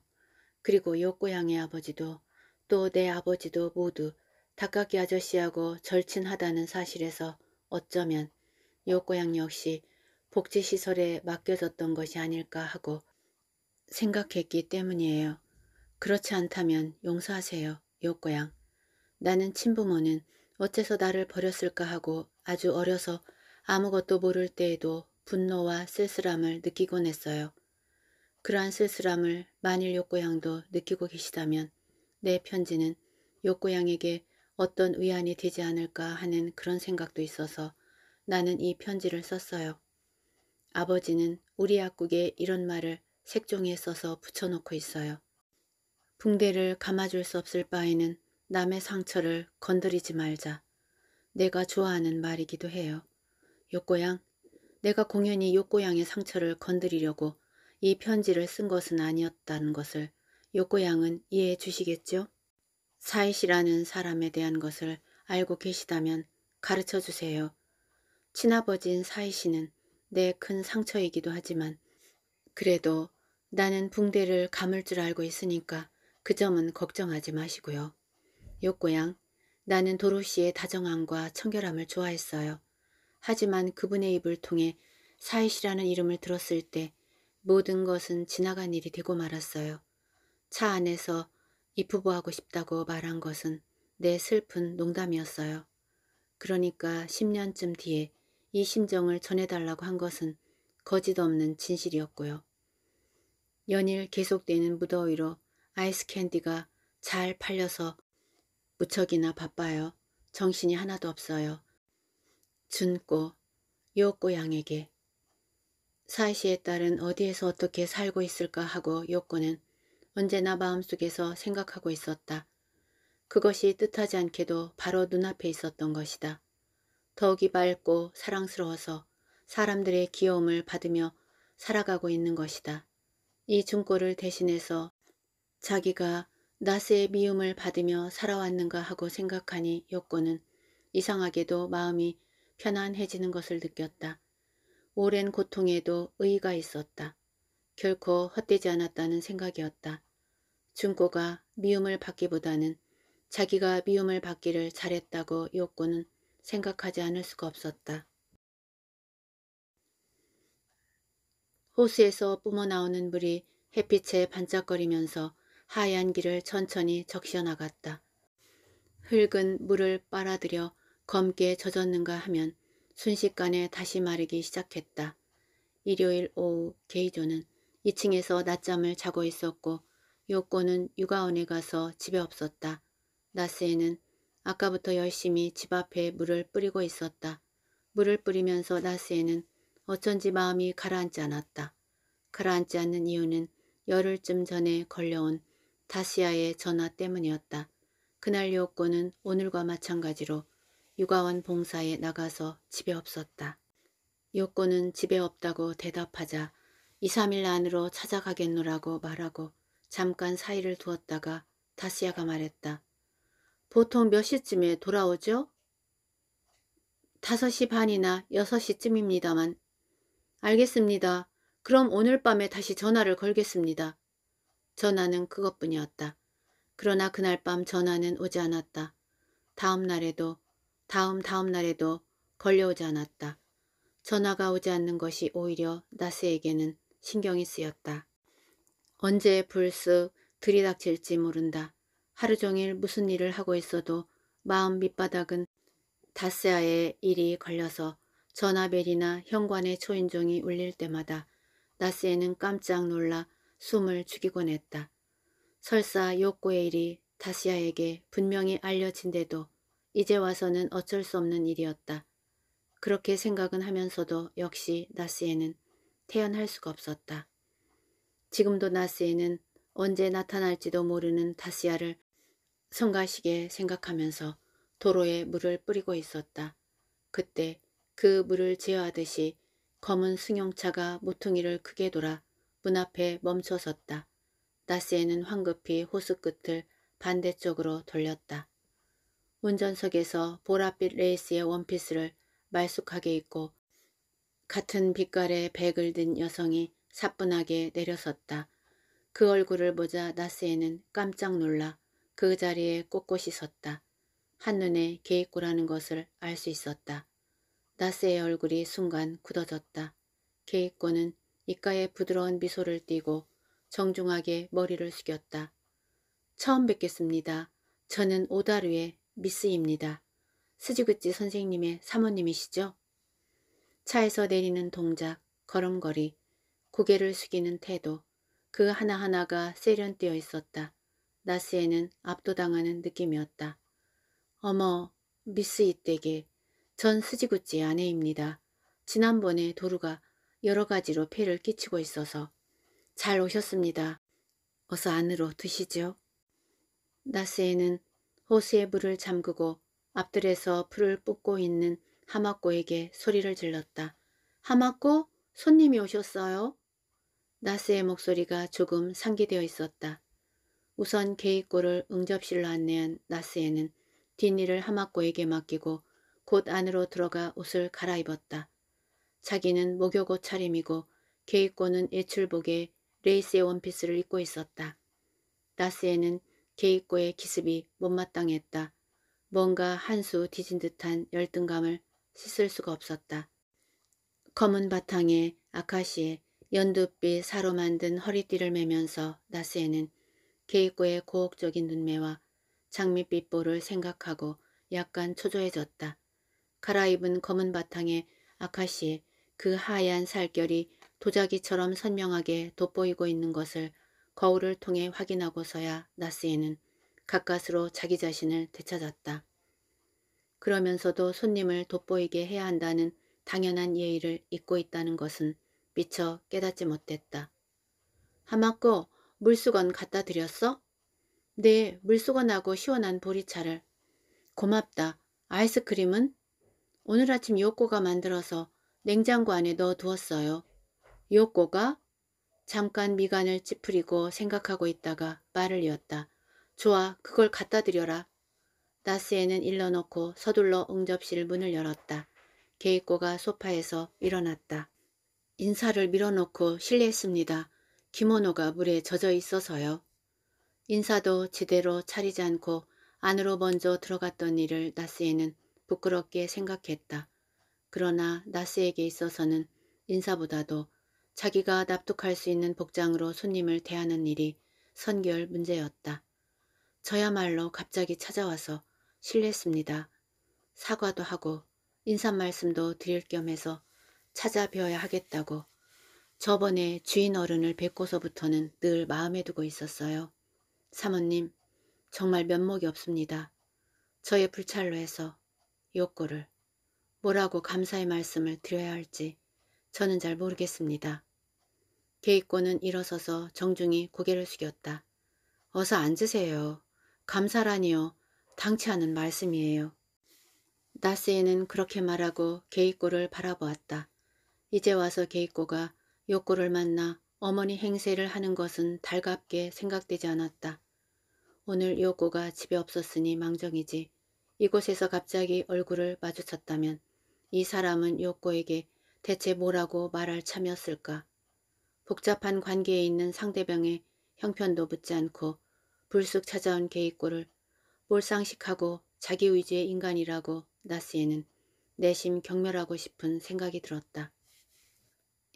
그리고 욕고양의 아버지도 또 내 아버지도 모두 닭가기 아저씨하고 절친하다는 사실에서 어쩌면 요고양 역시 복지시설에 맡겨졌던 것이 아닐까 하고 생각했기 때문이에요. 그렇지 않다면 용서하세요, 요고양. 나는 친부모는 어째서 나를 버렸을까 하고 아주 어려서 아무것도 모를 때에도 분노와 쓸쓸함을 느끼곤 했어요. 그러한 쓸쓸함을 만일 요고양도 느끼고 계시다면 내 편지는 요고양에게 어떤 위안이 되지 않을까 하는 그런 생각도 있어서 나는 이 편지를 썼어요. 아버지는 우리 약국에 이런 말을 색종이에 써서 붙여놓고 있어요. 붕대를 감아줄 수 없을 바에는 남의 상처를 건드리지 말자. 내가 좋아하는 말이기도 해요. 욕고양, 내가 공연히 욕고양의 상처를 건드리려고 이 편지를 쓴 것은 아니었다는 것을 욕고양은 이해해 주시겠죠? 사이시라는 사람에 대한 것을 알고 계시다면 가르쳐 주세요. 친아버지인 사이 씨는 내 큰 상처이기도 하지만 그래도 나는 붕대를 감을 줄 알고 있으니까 그 점은 걱정하지 마시고요. 욕고양, 나는 도로 시의 다정함과 청결함을 좋아했어요. 하지만 그분의 입을 통해 사이 씨라는 이름을 들었을 때 모든 것은 지나간 일이 되고 말았어요. 차 안에서 입후보하고 싶다고 말한 것은 내 슬픈 농담이었어요. 그러니까 10년쯤 뒤에 이 심정을 전해달라고 한 것은 거짓 없는 진실이었고요. 연일 계속되는 무더위로 아이스 캔디가 잘 팔려서 무척이나 바빠요. 정신이 하나도 없어요. 준꼬, 요꼬 양에게 사이시의 딸은 어디에서 어떻게 살고 있을까 하고 요꼬는 언제나 마음속에서 생각하고 있었다. 그것이 뜻하지 않게도 바로 눈앞에 있었던 것이다. 더욱이 밝고 사랑스러워서 사람들의 귀여움을 받으며 살아가고 있는 것이다. 이 중고를 대신해서 자기가 나스의 미움을 받으며 살아왔는가 하고 생각하니 요코는 이상하게도 마음이 편안해지는 것을 느꼈다. 오랜 고통에도 의의가 있었다. 결코 헛되지 않았다는 생각이었다. 중고가 미움을 받기보다는 자기가 미움을 받기를 잘했다고 요코는 생각하지 않을 수가 없었다. 호수에서 뿜어나오는 물이 햇빛에 반짝거리면서 하얀 길을 천천히 적셔나갔다. 흙은 물을 빨아들여 검게 젖었는가 하면 순식간에 다시 마르기 시작했다. 일요일 오후 게이조는 2층에서 낮잠을 자고 있었고 요코는 육아원에 가서 집에 없었다. 나스에는 아까부터 열심히 집 앞에 물을 뿌리고 있었다. 물을 뿌리면서 나스에는 어쩐지 마음이 가라앉지 않았다. 가라앉지 않는 이유는 열흘쯤 전에 걸려온 다시아의 전화 때문이었다. 그날 요건은 오늘과 마찬가지로 육아원 봉사에 나가서 집에 없었다. 요건은 집에 없다고 대답하자 2, 3일 안으로 찾아가겠노라고 말하고 잠깐 사이를 두었다가 다시아가 말했다. 보통 몇 시쯤에 돌아오죠? 5시 반이나 6시쯤입니다만. 알겠습니다. 그럼 오늘 밤에 다시 전화를 걸겠습니다. 전화는 그것뿐이었다. 그러나 그날 밤 전화는 오지 않았다. 다음 날에도 다음 다음 날에도 걸려오지 않았다. 전화가 오지 않는 것이 오히려 나스에게는 신경이 쓰였다. 언제 불쑥 들이닥칠지 모른다. 하루 종일 무슨 일을 하고 있어도 마음 밑바닥은 다세아의 일이 걸려서 전화벨이나 현관의 초인종이 울릴 때마다 나스에는 깜짝 놀라 숨을 죽이곤 했다. 설사 욕코의 일이 다시아에게 분명히 알려진데도 이제 와서는 어쩔 수 없는 일이었다. 그렇게 생각은 하면서도 역시 나스에는 태연할 수가 없었다. 지금도 나스에는 언제 나타날지도 모르는 다시아를 성가시게 생각하면서 도로에 물을 뿌리고 있었다. 그때 그 물을 제어하듯이 검은 승용차가 모퉁이를 크게 돌아 문 앞에 멈춰 섰다. 나스에는 황급히 호수 끝을 반대쪽으로 돌렸다. 운전석에서 보랏빛 레이스의 원피스를 말쑥하게 입고 같은 빛깔의 백을 든 여성이 사뿐하게 내려섰다. 그 얼굴을 보자 나스에는 깜짝 놀라 그 자리에 꼿꼿이 섰다. 한눈에 개이구라는 것을 알 수 있었다. 나스의 얼굴이 순간 굳어졌다. 개이구는 입가에 부드러운 미소를 띠고 정중하게 머리를 숙였다. 처음 뵙겠습니다. 저는 오다루의 미스입니다. 스지그찌 선생님의 사모님이시죠? 차에서 내리는 동작, 걸음걸이, 고개를 숙이는 태도, 그 하나하나가 세련되어 있었다. 나스에는 압도당하는 느낌이었다. 어머, 미스 이때게전 스지구찌 아내입니다. 지난번에 도루가 여러 가지로 폐를 끼치고 있어서 잘 오셨습니다. 어서 안으로 드시죠. 나스에는 호수의 물을 잠그고 앞뜰에서 풀을 뿜고 있는 하마꼬에게 소리를 질렀다. 하마꼬, 손님이 오셨어요? 나스의 목소리가 조금 상기되어 있었다. 우선 개입구를 응접실로 안내한 나스에는 딘니를 하마코에게 맡기고 곧 안으로 들어가 옷을 갈아입었다. 자기는 목욕 옷 차림이고 개입고는 예출복에 레이스의 원피스를 입고 있었다. 나스에는 개입고의 기습이 못마땅했다. 뭔가 한수 뒤진 듯한 열등감을 씻을 수가 없었다. 검은 바탕에 아카시에 연두빛 사로 만든 허리띠를 매면서 나스에는 케이코의 고혹적인 눈매와 장밋빛 볼을 생각하고 약간 초조해졌다. 갈아입은 검은 바탕에 아카시의 그 하얀 살결이 도자기처럼 선명하게 돋보이고 있는 것을 거울을 통해 확인하고서야 나스에는 가까스로 자기 자신을 되찾았다. 그러면서도 손님을 돋보이게 해야 한다는 당연한 예의를 잊고 있다는 것은 미처 깨닫지 못했다. 하마코 물수건 갖다 드렸어? 네, 물수건하고 시원한 보리차를. 고맙다. 아이스크림은? 오늘 아침 요코가 만들어서 냉장고 안에 넣어두었어요. 요코가? 잠깐 미간을 찌푸리고 생각하고 있다가 말을 이었다. 좋아, 그걸 갖다 드려라. 나스에는 일러놓고 서둘러 응접실 문을 열었다. 개이코가 소파에서 일어났다. 인사를 밀어놓고 실례했습니다. 기모노가 물에 젖어 있어서요. 인사도 제대로 차리지 않고 안으로 먼저 들어갔던 일을 나스에는 부끄럽게 생각했다. 그러나 나스에게 있어서는 인사보다도 자기가 납득할 수 있는 복장으로 손님을 대하는 일이 선결 문제였다. 저야말로 갑자기 찾아와서 실례했습니다. 사과도 하고 인사 말씀도 드릴 겸 해서 찾아뵈어야 하겠다고 저번에 주인 어른을 뵙고서부터는 늘 마음에 두고 있었어요. 사모님, 정말 면목이 없습니다. 저의 불찰로 해서 욕구를 뭐라고 감사의 말씀을 드려야 할지 저는 잘 모르겠습니다. 개입고는 일어서서 정중히 고개를 숙였다. 어서 앉으세요. 감사라니요. 당치 않은 말씀이에요. 나스에는 그렇게 말하고 개이꼬를 바라보았다. 이제 와서 개이꼬가 욕구를 만나 어머니 행세를 하는 것은 달갑게 생각되지 않았다. 오늘 욕구가 집에 없었으니 망정이지. 이곳에서 갑자기 얼굴을 마주쳤다면 이 사람은 욕구에게 대체 뭐라고 말할 참이었을까. 복잡한 관계에 있는 상대병의 형편도 묻지 않고 불쑥 찾아온 개입구를 몰상식하고 자기 의지의 인간이라고 나스에는 내심 경멸하고 싶은 생각이 들었다.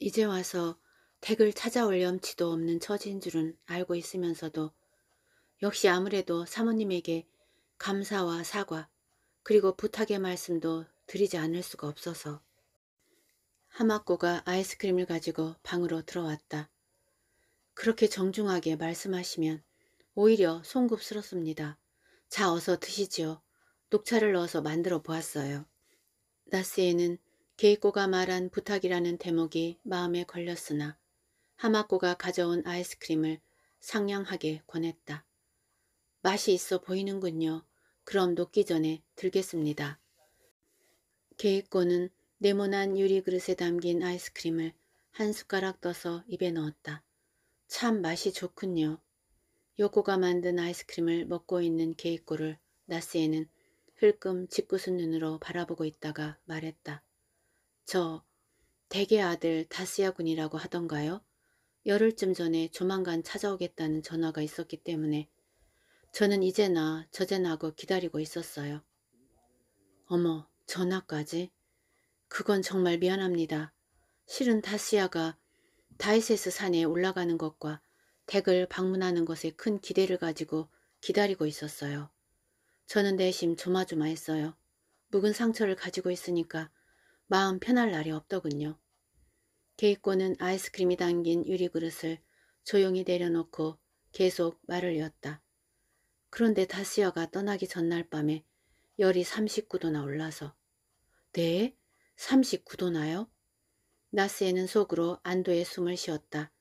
이제 와서 댁을 찾아올 염치도 없는 처지인 줄은 알고 있으면서도 역시 아무래도 사모님에게 감사와 사과 그리고 부탁의 말씀도 드리지 않을 수가 없어서 하마꼬가 아이스크림을 가지고 방으로 들어왔다. 그렇게 정중하게 말씀하시면 오히려 송급스럽습니다. 자 어서 드시지요. 녹차를 넣어서 만들어 보았어요. 나스에는 케이코가 말한 부탁이라는 대목이 마음에 걸렸으나 하마코가 가져온 아이스크림을 상냥하게 권했다. 맛이 있어 보이는군요. 그럼 녹기 전에 들겠습니다. 케이코는 네모난 유리그릇에 담긴 아이스크림을 한 숟가락 떠서 입에 넣었다. 참 맛이 좋군요. 요코가 만든 아이스크림을 먹고 있는 케이코를 나스에는 흘끔 짓궂은 눈으로 바라보고 있다가 말했다. 저 대개 아들 다시야 군이라고 하던가요? 열흘쯤 전에 조만간 찾아오겠다는 전화가 있었기 때문에 저는 이제나 저제나 고 기다리고 있었어요. 어머 전화까지? 그건 정말 미안합니다. 실은 다시야가 다이세스 산에 올라가는 것과 댁을 방문하는 것에 큰 기대를 가지고 기다리고 있었어요. 저는 내심 조마조마했어요. 묵은 상처를 가지고 있으니까 마음 편할 날이 없더군요. 케이코는 아이스크림이 담긴 유리그릇을 조용히 내려놓고 계속 말을 이었다. 그런데 다시아가 떠나기 전날 밤에 열이 39도나 올라서 네? 39도나요? 나스에는 속으로 안도의 숨을 쉬었다.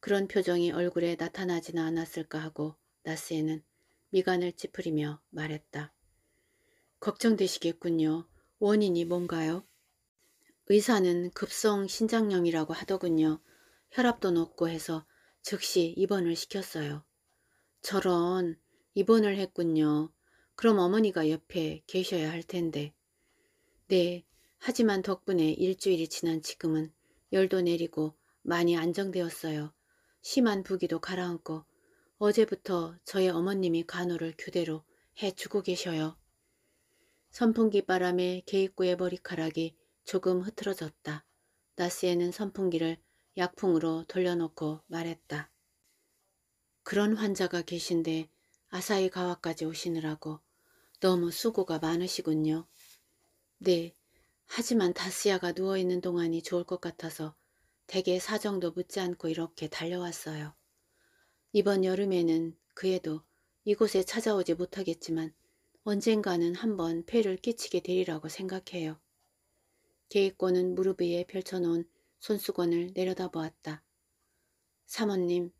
그런 표정이 얼굴에 나타나지는 않았을까 하고 나스에는 미간을 찌푸리며 말했다. 걱정되시겠군요. 원인이 뭔가요? 의사는 급성 신장염이라고 하더군요. 혈압도 높고 해서 즉시 입원을 시켰어요. 저런 입원을 했군요. 그럼 어머니가 옆에 계셔야 할 텐데. 네, 하지만 덕분에 일주일이 지난 지금은 열도 내리고 많이 안정되었어요. 심한 부기도 가라앉고 어제부터 저의 어머님이 간호를 교대로 해주고 계셔요. 선풍기 바람에 개입구의 머리카락이 조금 흐트러졌다. 나스에는 선풍기를 약풍으로 돌려놓고 말했다. 그런 환자가 계신데 아사히 가와까지 오시느라고 너무 수고가 많으시군요. 네, 하지만 다스야가 누워있는 동안이 좋을 것 같아서 대개 사정도 묻지 않고 이렇게 달려왔어요. 이번 여름에는 그에도 이곳에 찾아오지 못하겠지만 언젠가는 한번 폐를 끼치게 되리라고 생각해요. 개입권은 무릎 위에 펼쳐놓은 손수건을 내려다보았다. 사모님,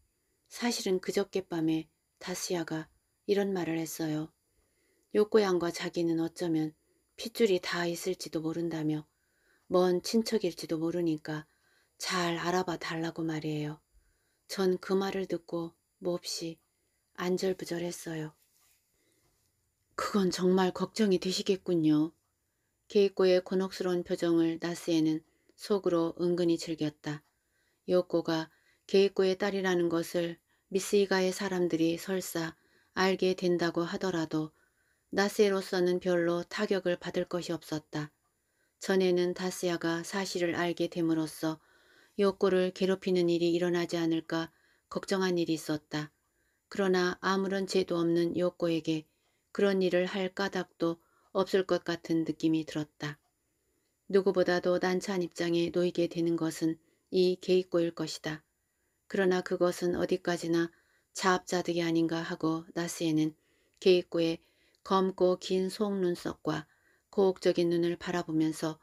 사실은 그저께 밤에 다스야가 이런 말을 했어요. 요코양과 자기는 어쩌면 핏줄이 다 있을지도 모른다며 먼 친척일지도 모르니까 잘 알아봐 달라고 말이에요. 전 그 말을 듣고 몹시 안절부절했어요. 그건 정말 걱정이 되시겠군요. 케이코의 곤혹스러운 표정을 나스에는 속으로 은근히 즐겼다. 요코가 케이코의 딸이라는 것을 미스이가의 사람들이 설사 알게 된다고 하더라도 나스에로서는 별로 타격을 받을 것이 없었다. 전에는 다스야가 사실을 알게 됨으로써 요코를 괴롭히는 일이 일어나지 않을까 걱정한 일이 있었다. 그러나 아무런 죄도 없는 요코에게 그런 일을 할 까닭도 없을 것 같은 느낌이 들었다. 누구보다도 난처한 입장에 놓이게 되는 것은 이 개입고일 것이다. 그러나 그것은 어디까지나 자업자득이 아닌가 하고 나스에는 개입고의 검고 긴 속눈썹과 고혹적인 눈을 바라보면서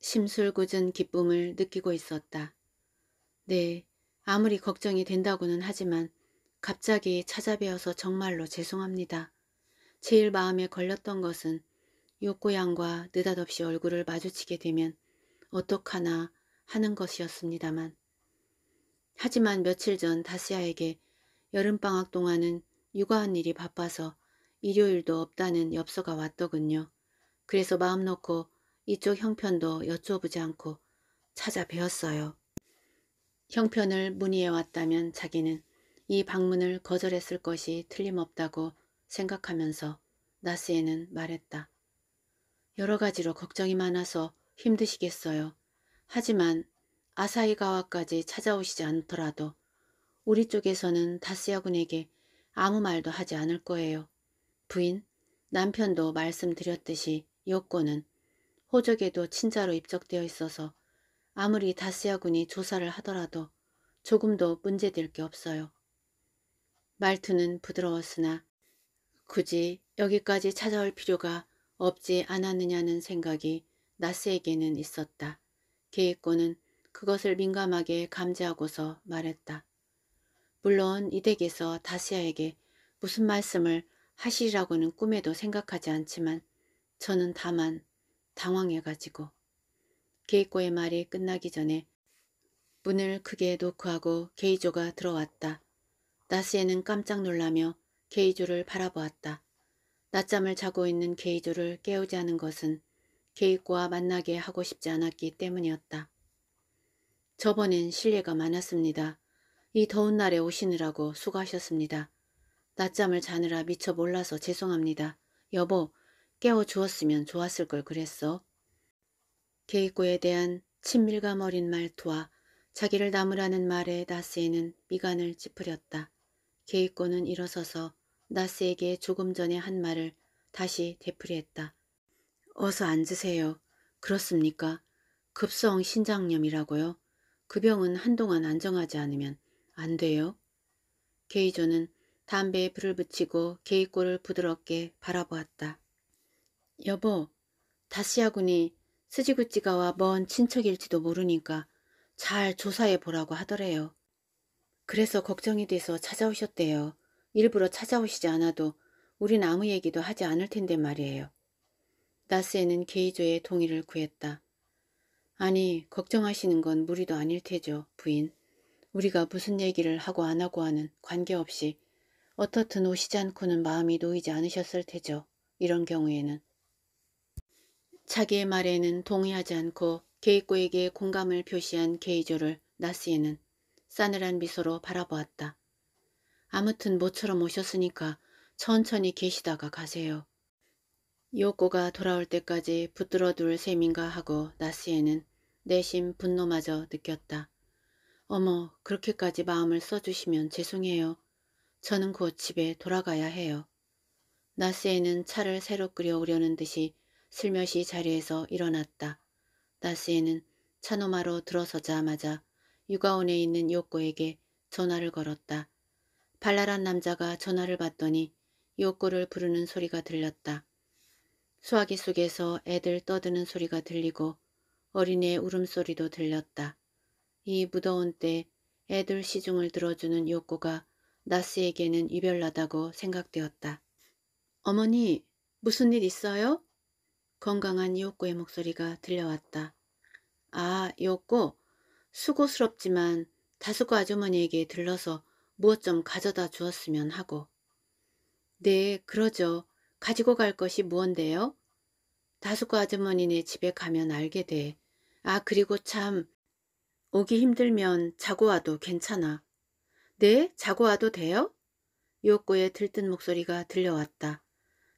심술궂은 기쁨을 느끼고 있었다. 네, 아무리 걱정이 된다고는 하지만 갑자기 찾아뵈어서 정말로 죄송합니다. 제일 마음에 걸렸던 것은 욕구양과 느닷없이 얼굴을 마주치게 되면 어떡하나 하는 것이었습니다만 하지만 며칠 전 다시아에게 여름방학 동안은 육아한 일이 바빠서 일요일도 없다는 엽서가 왔더군요. 그래서 마음 놓고 이쪽 형편도 여쭤보지 않고 찾아뵈었어요. 형편을 문의해 왔다면 자기는 이 방문을 거절했을 것이 틀림없다고 생각하면서 나스에는 말했다. 여러 가지로 걱정이 많아서 힘드시겠어요. 하지만 아사히가와까지 찾아오시지 않더라도 우리 쪽에서는 다스야 군에게 아무 말도 하지 않을 거예요. 부인, 남편도 말씀드렸듯이 여권은 호적에도 친자로 입적되어 있어서 아무리 다스야 군이 조사를 하더라도 조금도 문제될 게 없어요. 말투는 부드러웠으나 굳이 여기까지 찾아올 필요가 없지 않았느냐는 생각이 나스에게는 있었다. 게이코는 그것을 민감하게 감지하고서 말했다. 물론 이댁에서 다시아에게 무슨 말씀을 하시라고는 꿈에도 생각하지 않지만 저는 다만 당황해가지고 게이코의 말이 끝나기 전에 문을 크게 노크하고 게이조가 들어왔다. 나스에는 깜짝 놀라며 게이주를 바라보았다. 낮잠을 자고 있는 게이주를 깨우지 않은 것은 게이과 만나게 하고 싶지 않았기 때문이었다. 저번엔 실례가 많았습니다. 이 더운 날에 오시느라고 수고하셨습니다. 낮잠을 자느라 미처 몰라서 죄송합니다. 여보, 깨워주었으면 좋았을 걸 그랬어. 게이코에 대한 친밀감 어린 말투와 자기를 나무라는 말에 나스에는 미간을 찌푸렸다. 게이코는 일어서서 나스에게 조금 전에 한 말을 다시 되풀이했다. 어서 앉으세요. 그렇습니까? 급성 신장염이라고요? 그 병은 한동안 안정하지 않으면 안 돼요? 게이조는 담배에 불을 붙이고 게이꼴을 부드럽게 바라보았다. 여보, 다시아군이 스지구찌가와 먼 친척일지도 모르니까 잘 조사해 보라고 하더래요. 그래서 걱정이 돼서 찾아오셨대요. 일부러 찾아오시지 않아도 우린 아무 얘기도 하지 않을 텐데 말이에요. 나스에는 게이조의 동의를 구했다. 아니, 걱정하시는 건 무리도 아닐 테죠, 부인. 우리가 무슨 얘기를 하고 안 하고 하는 관계없이 어떻든 오시지 않고는 마음이 놓이지 않으셨을 테죠. 이런 경우에는. 자기의 말에는 동의하지 않고 게이코에게 공감을 표시한 게이조를 나스에는 싸늘한 미소로 바라보았다. 아무튼 모처럼 오셨으니까 천천히 계시다가 가세요. 요코가 돌아올 때까지 붙들어둘 셈인가 하고 나스에는 내심 분노마저 느꼈다. 어머 그렇게까지 마음을 써주시면 죄송해요. 저는 곧 집에 돌아가야 해요. 나스에는 차를 새로 끓여오려는 듯이 슬며시 자리에서 일어났다. 나스에는 차노마로 들어서자마자 육아원에 있는 요코에게 전화를 걸었다. 발랄한 남자가 전화를 받더니 욕구를 부르는 소리가 들렸다. 수화기 속에서 애들 떠드는 소리가 들리고 어린애 울음소리도 들렸다. 이 무더운 때 애들 시중을 들어주는 욕구가 나스에게는 이별나다고 생각되었다. 어머니, 무슨 일 있어요? 건강한 욕구의 목소리가 들려왔다. 아, 욕구, 수고스럽지만 다수고 아주머니에게 들러서 무엇 좀 가져다 주었으면 하고 네 그러죠. 가지고 갈 것이 무언데요? 다수구 아주머니네 집에 가면 알게 돼. 아 그리고 참 오기 힘들면 자고 와도 괜찮아. 네? 자고 와도 돼요? 요코의 들뜬 목소리가 들려왔다.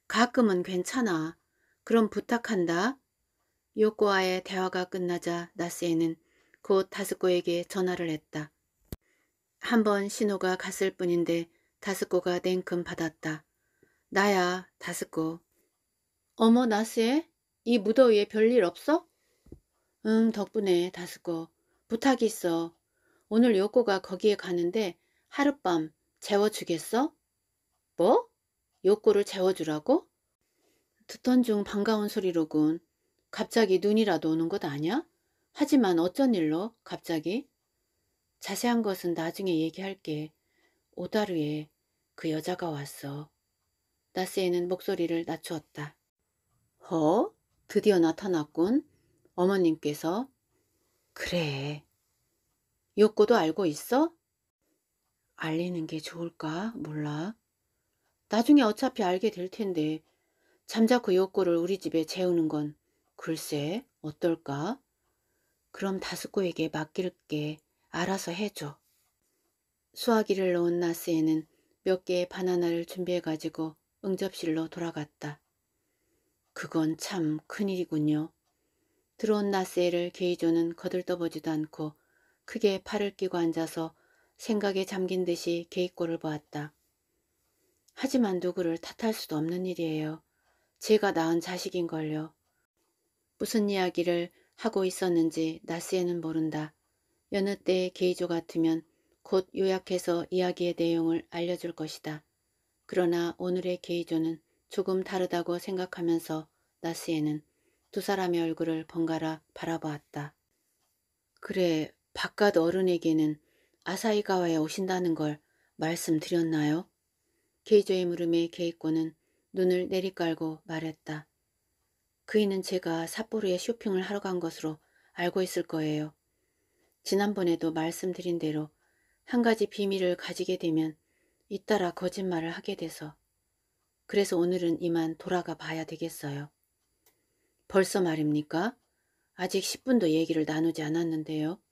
가끔은 괜찮아. 그럼 부탁한다. 요코와의 대화가 끝나자 나스에는 곧 다스코에게 전화를 했다. 한번 신호가 갔을 뿐인데 다스코가 냉큼 받았다. 나야 다스코. 어머 나스에? 이 무더위에 별일 없어? 응 덕분에 다스코. 부탁이 있어. 오늘 요코가 거기에 가는데 하룻밤 재워주겠어? 뭐? 요코를 재워주라고? 듣던 중 반가운 소리로군. 갑자기 눈이라도 오는 것 아냐? 하지만 어쩐 일로 갑자기? 자세한 것은 나중에 얘기할게. 오다루에 그 여자가 왔어. 나스에는 목소리를 낮추었다. 허? 어? 드디어 나타났군. 어머님께서. 그래. 요코도 알고 있어? 알리는 게 좋을까? 몰라. 나중에 어차피 알게 될 텐데 잠자코 요코를 그 우리 집에 재우는 건 글쎄 어떨까? 그럼 다스코에게 맡길게. 알아서 해줘. 수화기를 넣은 나스에는 몇 개의 바나나를 준비해가지고 응접실로 돌아갔다. 그건 참 큰일이군요. 들어온 나스에를 게이조는 거들떠보지도 않고 크게 팔을 끼고 앉아서 생각에 잠긴 듯이 게이꼴을 보았다. 하지만 누구를 탓할 수도 없는 일이에요. 제가 낳은 자식인걸요. 무슨 이야기를 하고 있었는지 나스에는 모른다. 여느 때의 게이조 같으면 곧 요약해서 이야기의 내용을 알려줄 것이다. 그러나 오늘의 게이조는 조금 다르다고 생각하면서 나스에는 두 사람의 얼굴을 번갈아 바라보았다. 그래, 바깥 어른에게는 아사이가와에 오신다는 걸 말씀드렸나요? 게이조의 물음에 게이코는 눈을 내리깔고 말했다. 그이는 제가 삿포로에 쇼핑을 하러 간 것으로 알고 있을 거예요. 지난번에도 말씀드린 대로 한 가지 비밀을 가지게 되면 잇따라 거짓말을 하게 돼서 그래서 오늘은 이만 돌아가 봐야 되겠어요. 벌써 말입니까? 아직 10분도 얘기를 나누지 않았는데요.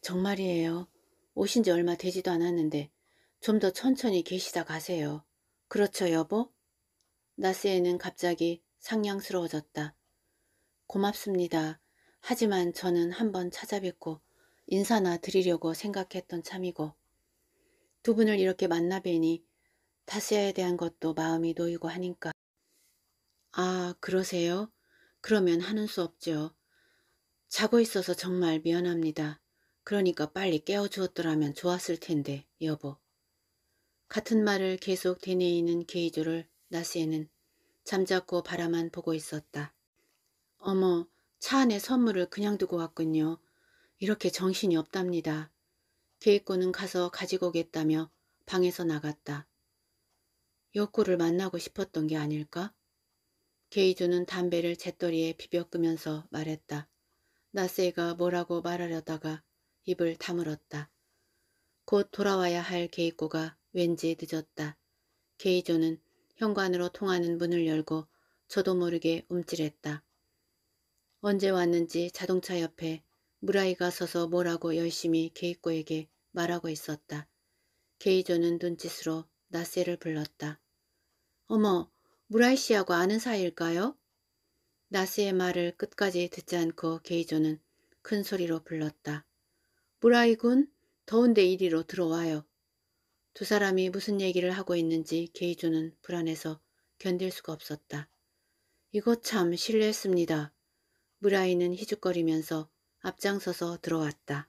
정말이에요. 오신 지 얼마 되지도 않았는데 좀 더 천천히 계시다 가세요. 그렇죠 여보? 나스에는 갑자기 상냥스러워졌다. 고맙습니다. 하지만 저는 한번 찾아뵙고 인사나 드리려고 생각했던 참이고 두 분을 이렇게 만나 뵈니 타시아에 대한 것도 마음이 놓이고 하니까 아 그러세요? 그러면 하는 수없죠 자고 있어서 정말 미안합니다. 그러니까 빨리 깨워주었더라면 좋았을 텐데 여보. 같은 말을 계속 되뇌이는 게이조를 나시에는 잠자코 바라만 보고 있었다. 어머 차 안에 선물을 그냥 두고 왔군요. 이렇게 정신이 없답니다. 케이코는 가서 가지고 오겠다며 방에서 나갔다. 여코를 만나고 싶었던 게 아닐까? 게이조는 담배를 잿더리에 비벼 끄면서 말했다. 나세이가 뭐라고 말하려다가 입을 다물었다. 곧 돌아와야 할 게이코가 왠지 늦었다. 게이조는 현관으로 통하는 문을 열고 저도 모르게 움찔했다. 언제 왔는지 자동차 옆에 무라이가 서서 뭐라고 열심히 게이코에게 말하고 있었다. 게이조는 눈짓으로 나세를 불렀다. 어머, 무라이 씨하고 아는 사이일까요? 나스의 말을 끝까지 듣지 않고 게이조는 큰 소리로 불렀다. 무라이 군, 더운데 이리로 들어와요. 두 사람이 무슨 얘기를 하고 있는지 게이조는 불안해서 견딜 수가 없었다. 이거 참 실례했습니다. 무라이는 희죽거리면서 앞장서서 들어왔다.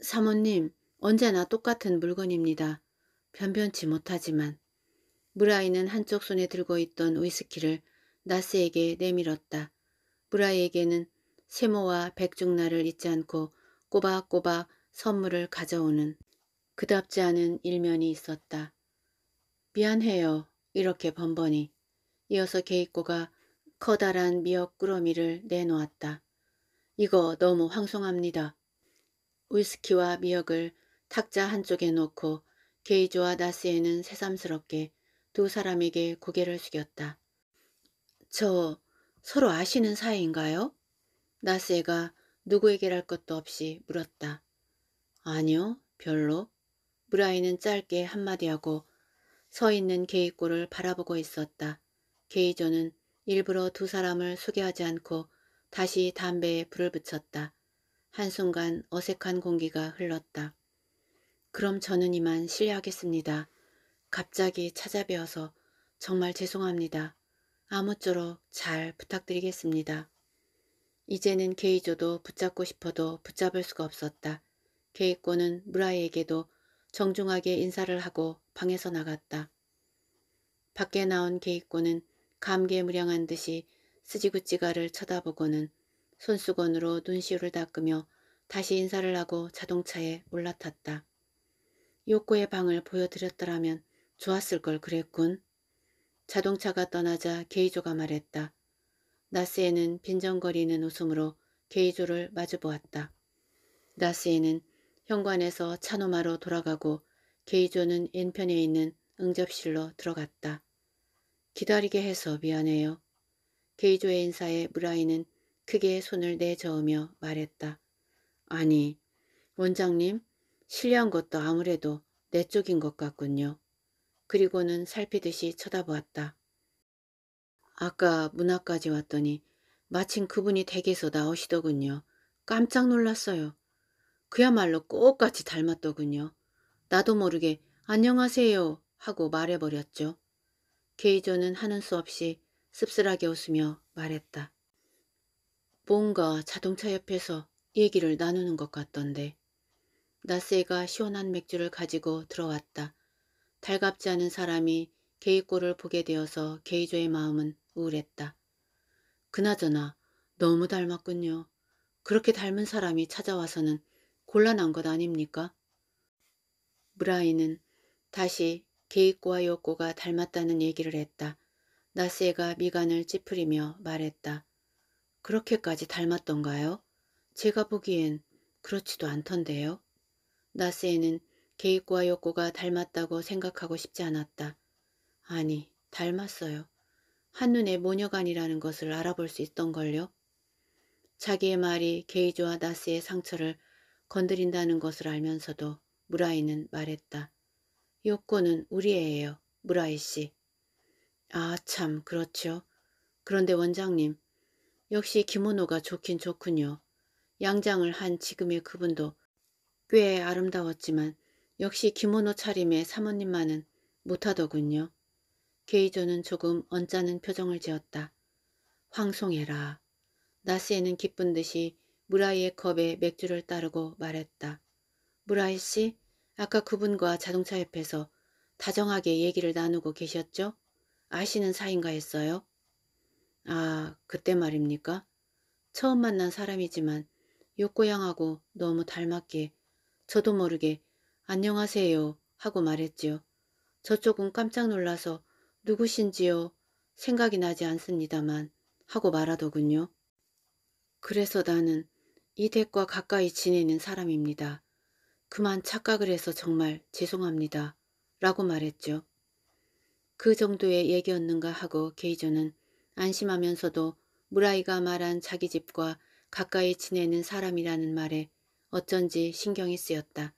사모님, 언제나 똑같은 물건입니다. 변변치 못하지만. 무라이는 한쪽 손에 들고 있던 위스키를 나스에게 내밀었다. 무라이에게는 세모와 백중나를 잊지 않고 꼬박꼬박 선물을 가져오는 그답지 않은 일면이 있었다. 미안해요. 이렇게 번번이. 이어서 게이꼬가 커다란 미역꾸러미를 내놓았다. 이거 너무 황송합니다. 위스키와 미역을 탁자 한쪽에 놓고 게이조와 나스에는 새삼스럽게 두 사람에게 고개를 숙였다. 저 서로 아시는 사이인가요? 나스에가 누구에게랄 것도 없이 물었다. 아니요, 별로. 브라이는 짧게 한마디하고 서 있는 게이꼴을 바라보고 있었다. 게이조는 일부러 두 사람을 소개하지 않고 다시 담배에 불을 붙였다. 한순간 어색한 공기가 흘렀다. 그럼 저는 이만 실례하겠습니다. 갑자기 찾아뵈어서 정말 죄송합니다. 아무쪼록 잘 부탁드리겠습니다. 이제는 게이조도 붙잡고 싶어도 붙잡을 수가 없었다. 게이꼬는 무라이에게도 정중하게 인사를 하고 방에서 나갔다. 밖에 나온 게이꼬는 감개무량한 듯이 쓰지구찌가를 쳐다보고는 손수건으로 눈시울을 닦으며 다시 인사를 하고 자동차에 올라탔다. 요코의 방을 보여드렸더라면 좋았을 걸 그랬군. 자동차가 떠나자 게이조가 말했다. 나스에는 빈정거리는 웃음으로 게이조를 마주보았다. 나스에는 현관에서 차노마로 돌아가고 게이조는 인편에 있는 응접실로 들어갔다. 기다리게 해서 미안해요. 게이조의 인사에 브라이는 크게 손을 내저으며 말했다. 아니, 원장님, 실례한 것도 아무래도 내 쪽인 것 같군요. 그리고는 살피듯이 쳐다보았다. 아까 문 앞까지 왔더니 마침 그분이 댁에서 나오시더군요. 깜짝 놀랐어요. 그야말로 꼭같이 닮았더군요. 나도 모르게 안녕하세요 하고 말해버렸죠. 케이조는 하는 수 없이 씁쓸하게 웃으며 말했다. 뭔가 자동차 옆에서 얘기를 나누는 것 같던데. 나세가 시원한 맥주를 가지고 들어왔다. 달갑지 않은 사람이 게이꼴을 보게 되어서 게이조의 마음은 우울했다. 그나저나 너무 닮았군요. 그렇게 닮은 사람이 찾아와서는 곤란한 것 아닙니까? 브라이는 다시 게이꼬와 요코가 닮았다는 얘기를 했다. 나스에가 미간을 찌푸리며 말했다. 그렇게까지 닮았던가요? 제가 보기엔 그렇지도 않던데요. 나스에는 게이꼬와 요코가 닮았다고 생각하고 싶지 않았다. 아니, 닮았어요. 한눈에 모녀간이라는 것을 알아볼 수 있던걸요. 자기의 말이 게이조와 나스의 상처를 건드린다는 것을 알면서도 무라이는 말했다. 요건은 우리 애예요. 무라이 씨. 아, 참 그렇죠. 그런데 원장님, 역시 기모노가 좋긴 좋군요. 양장을 한 지금의 그분도 꽤 아름다웠지만 역시 기모노 차림의 사모님만은 못하더군요. 게이조는 조금 언짢은 표정을 지었다. 황송해라. 나스에는 기쁜 듯이 무라이의 컵에 맥주를 따르고 말했다. 무라이 씨, 아까 그분과 자동차 옆에서 다정하게 얘기를 나누고 계셨죠? 아시는 사이인가 했어요? 아, 그때 말입니까? 처음 만난 사람이지만 욕고양하고 너무 닮았기에 저도 모르게 안녕하세요 하고 말했지요. 저쪽은 깜짝 놀라서 누구신지요 생각이 나지 않습니다만 하고 말하더군요. 그래서 나는 이 댁과 가까이 지내는 사람입니다. 그만 착각을 해서 정말 죄송합니다. 라고 말했죠. 그 정도의 얘기였는가 하고 게이저는 안심하면서도 무라이가 말한 자기 집과 가까이 지내는 사람이라는 말에 어쩐지 신경이 쓰였다.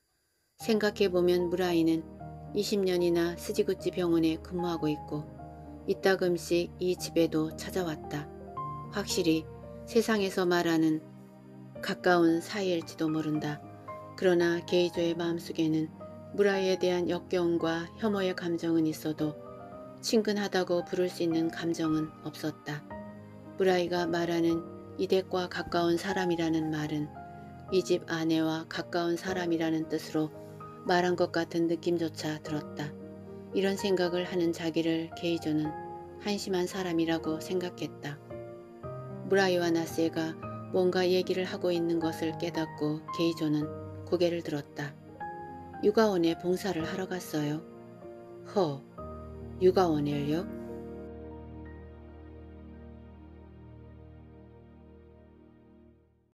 생각해보면 무라이는 20년이나 스지구치 병원에 근무하고 있고 이따금씩 이 집에도 찾아왔다. 확실히 세상에서 말하는 가까운 사이일지도 모른다. 그러나 게이조의 마음속에는 무라이에 대한 역겨움과 혐오의 감정은 있어도 친근하다고 부를 수 있는 감정은 없었다. 무라이가 말하는 이댁과 가까운 사람이라는 말은 이 집 아내와 가까운 사람이라는 뜻으로 말한 것 같은 느낌조차 들었다. 이런 생각을 하는 자기를 게이조는 한심한 사람이라고 생각했다. 무라이와 나세가 뭔가 얘기를 하고 있는 것을 깨닫고 게이조는 고개를 들었다. 육아원에 봉사를 하러 갔어요. 허, 육아원을요?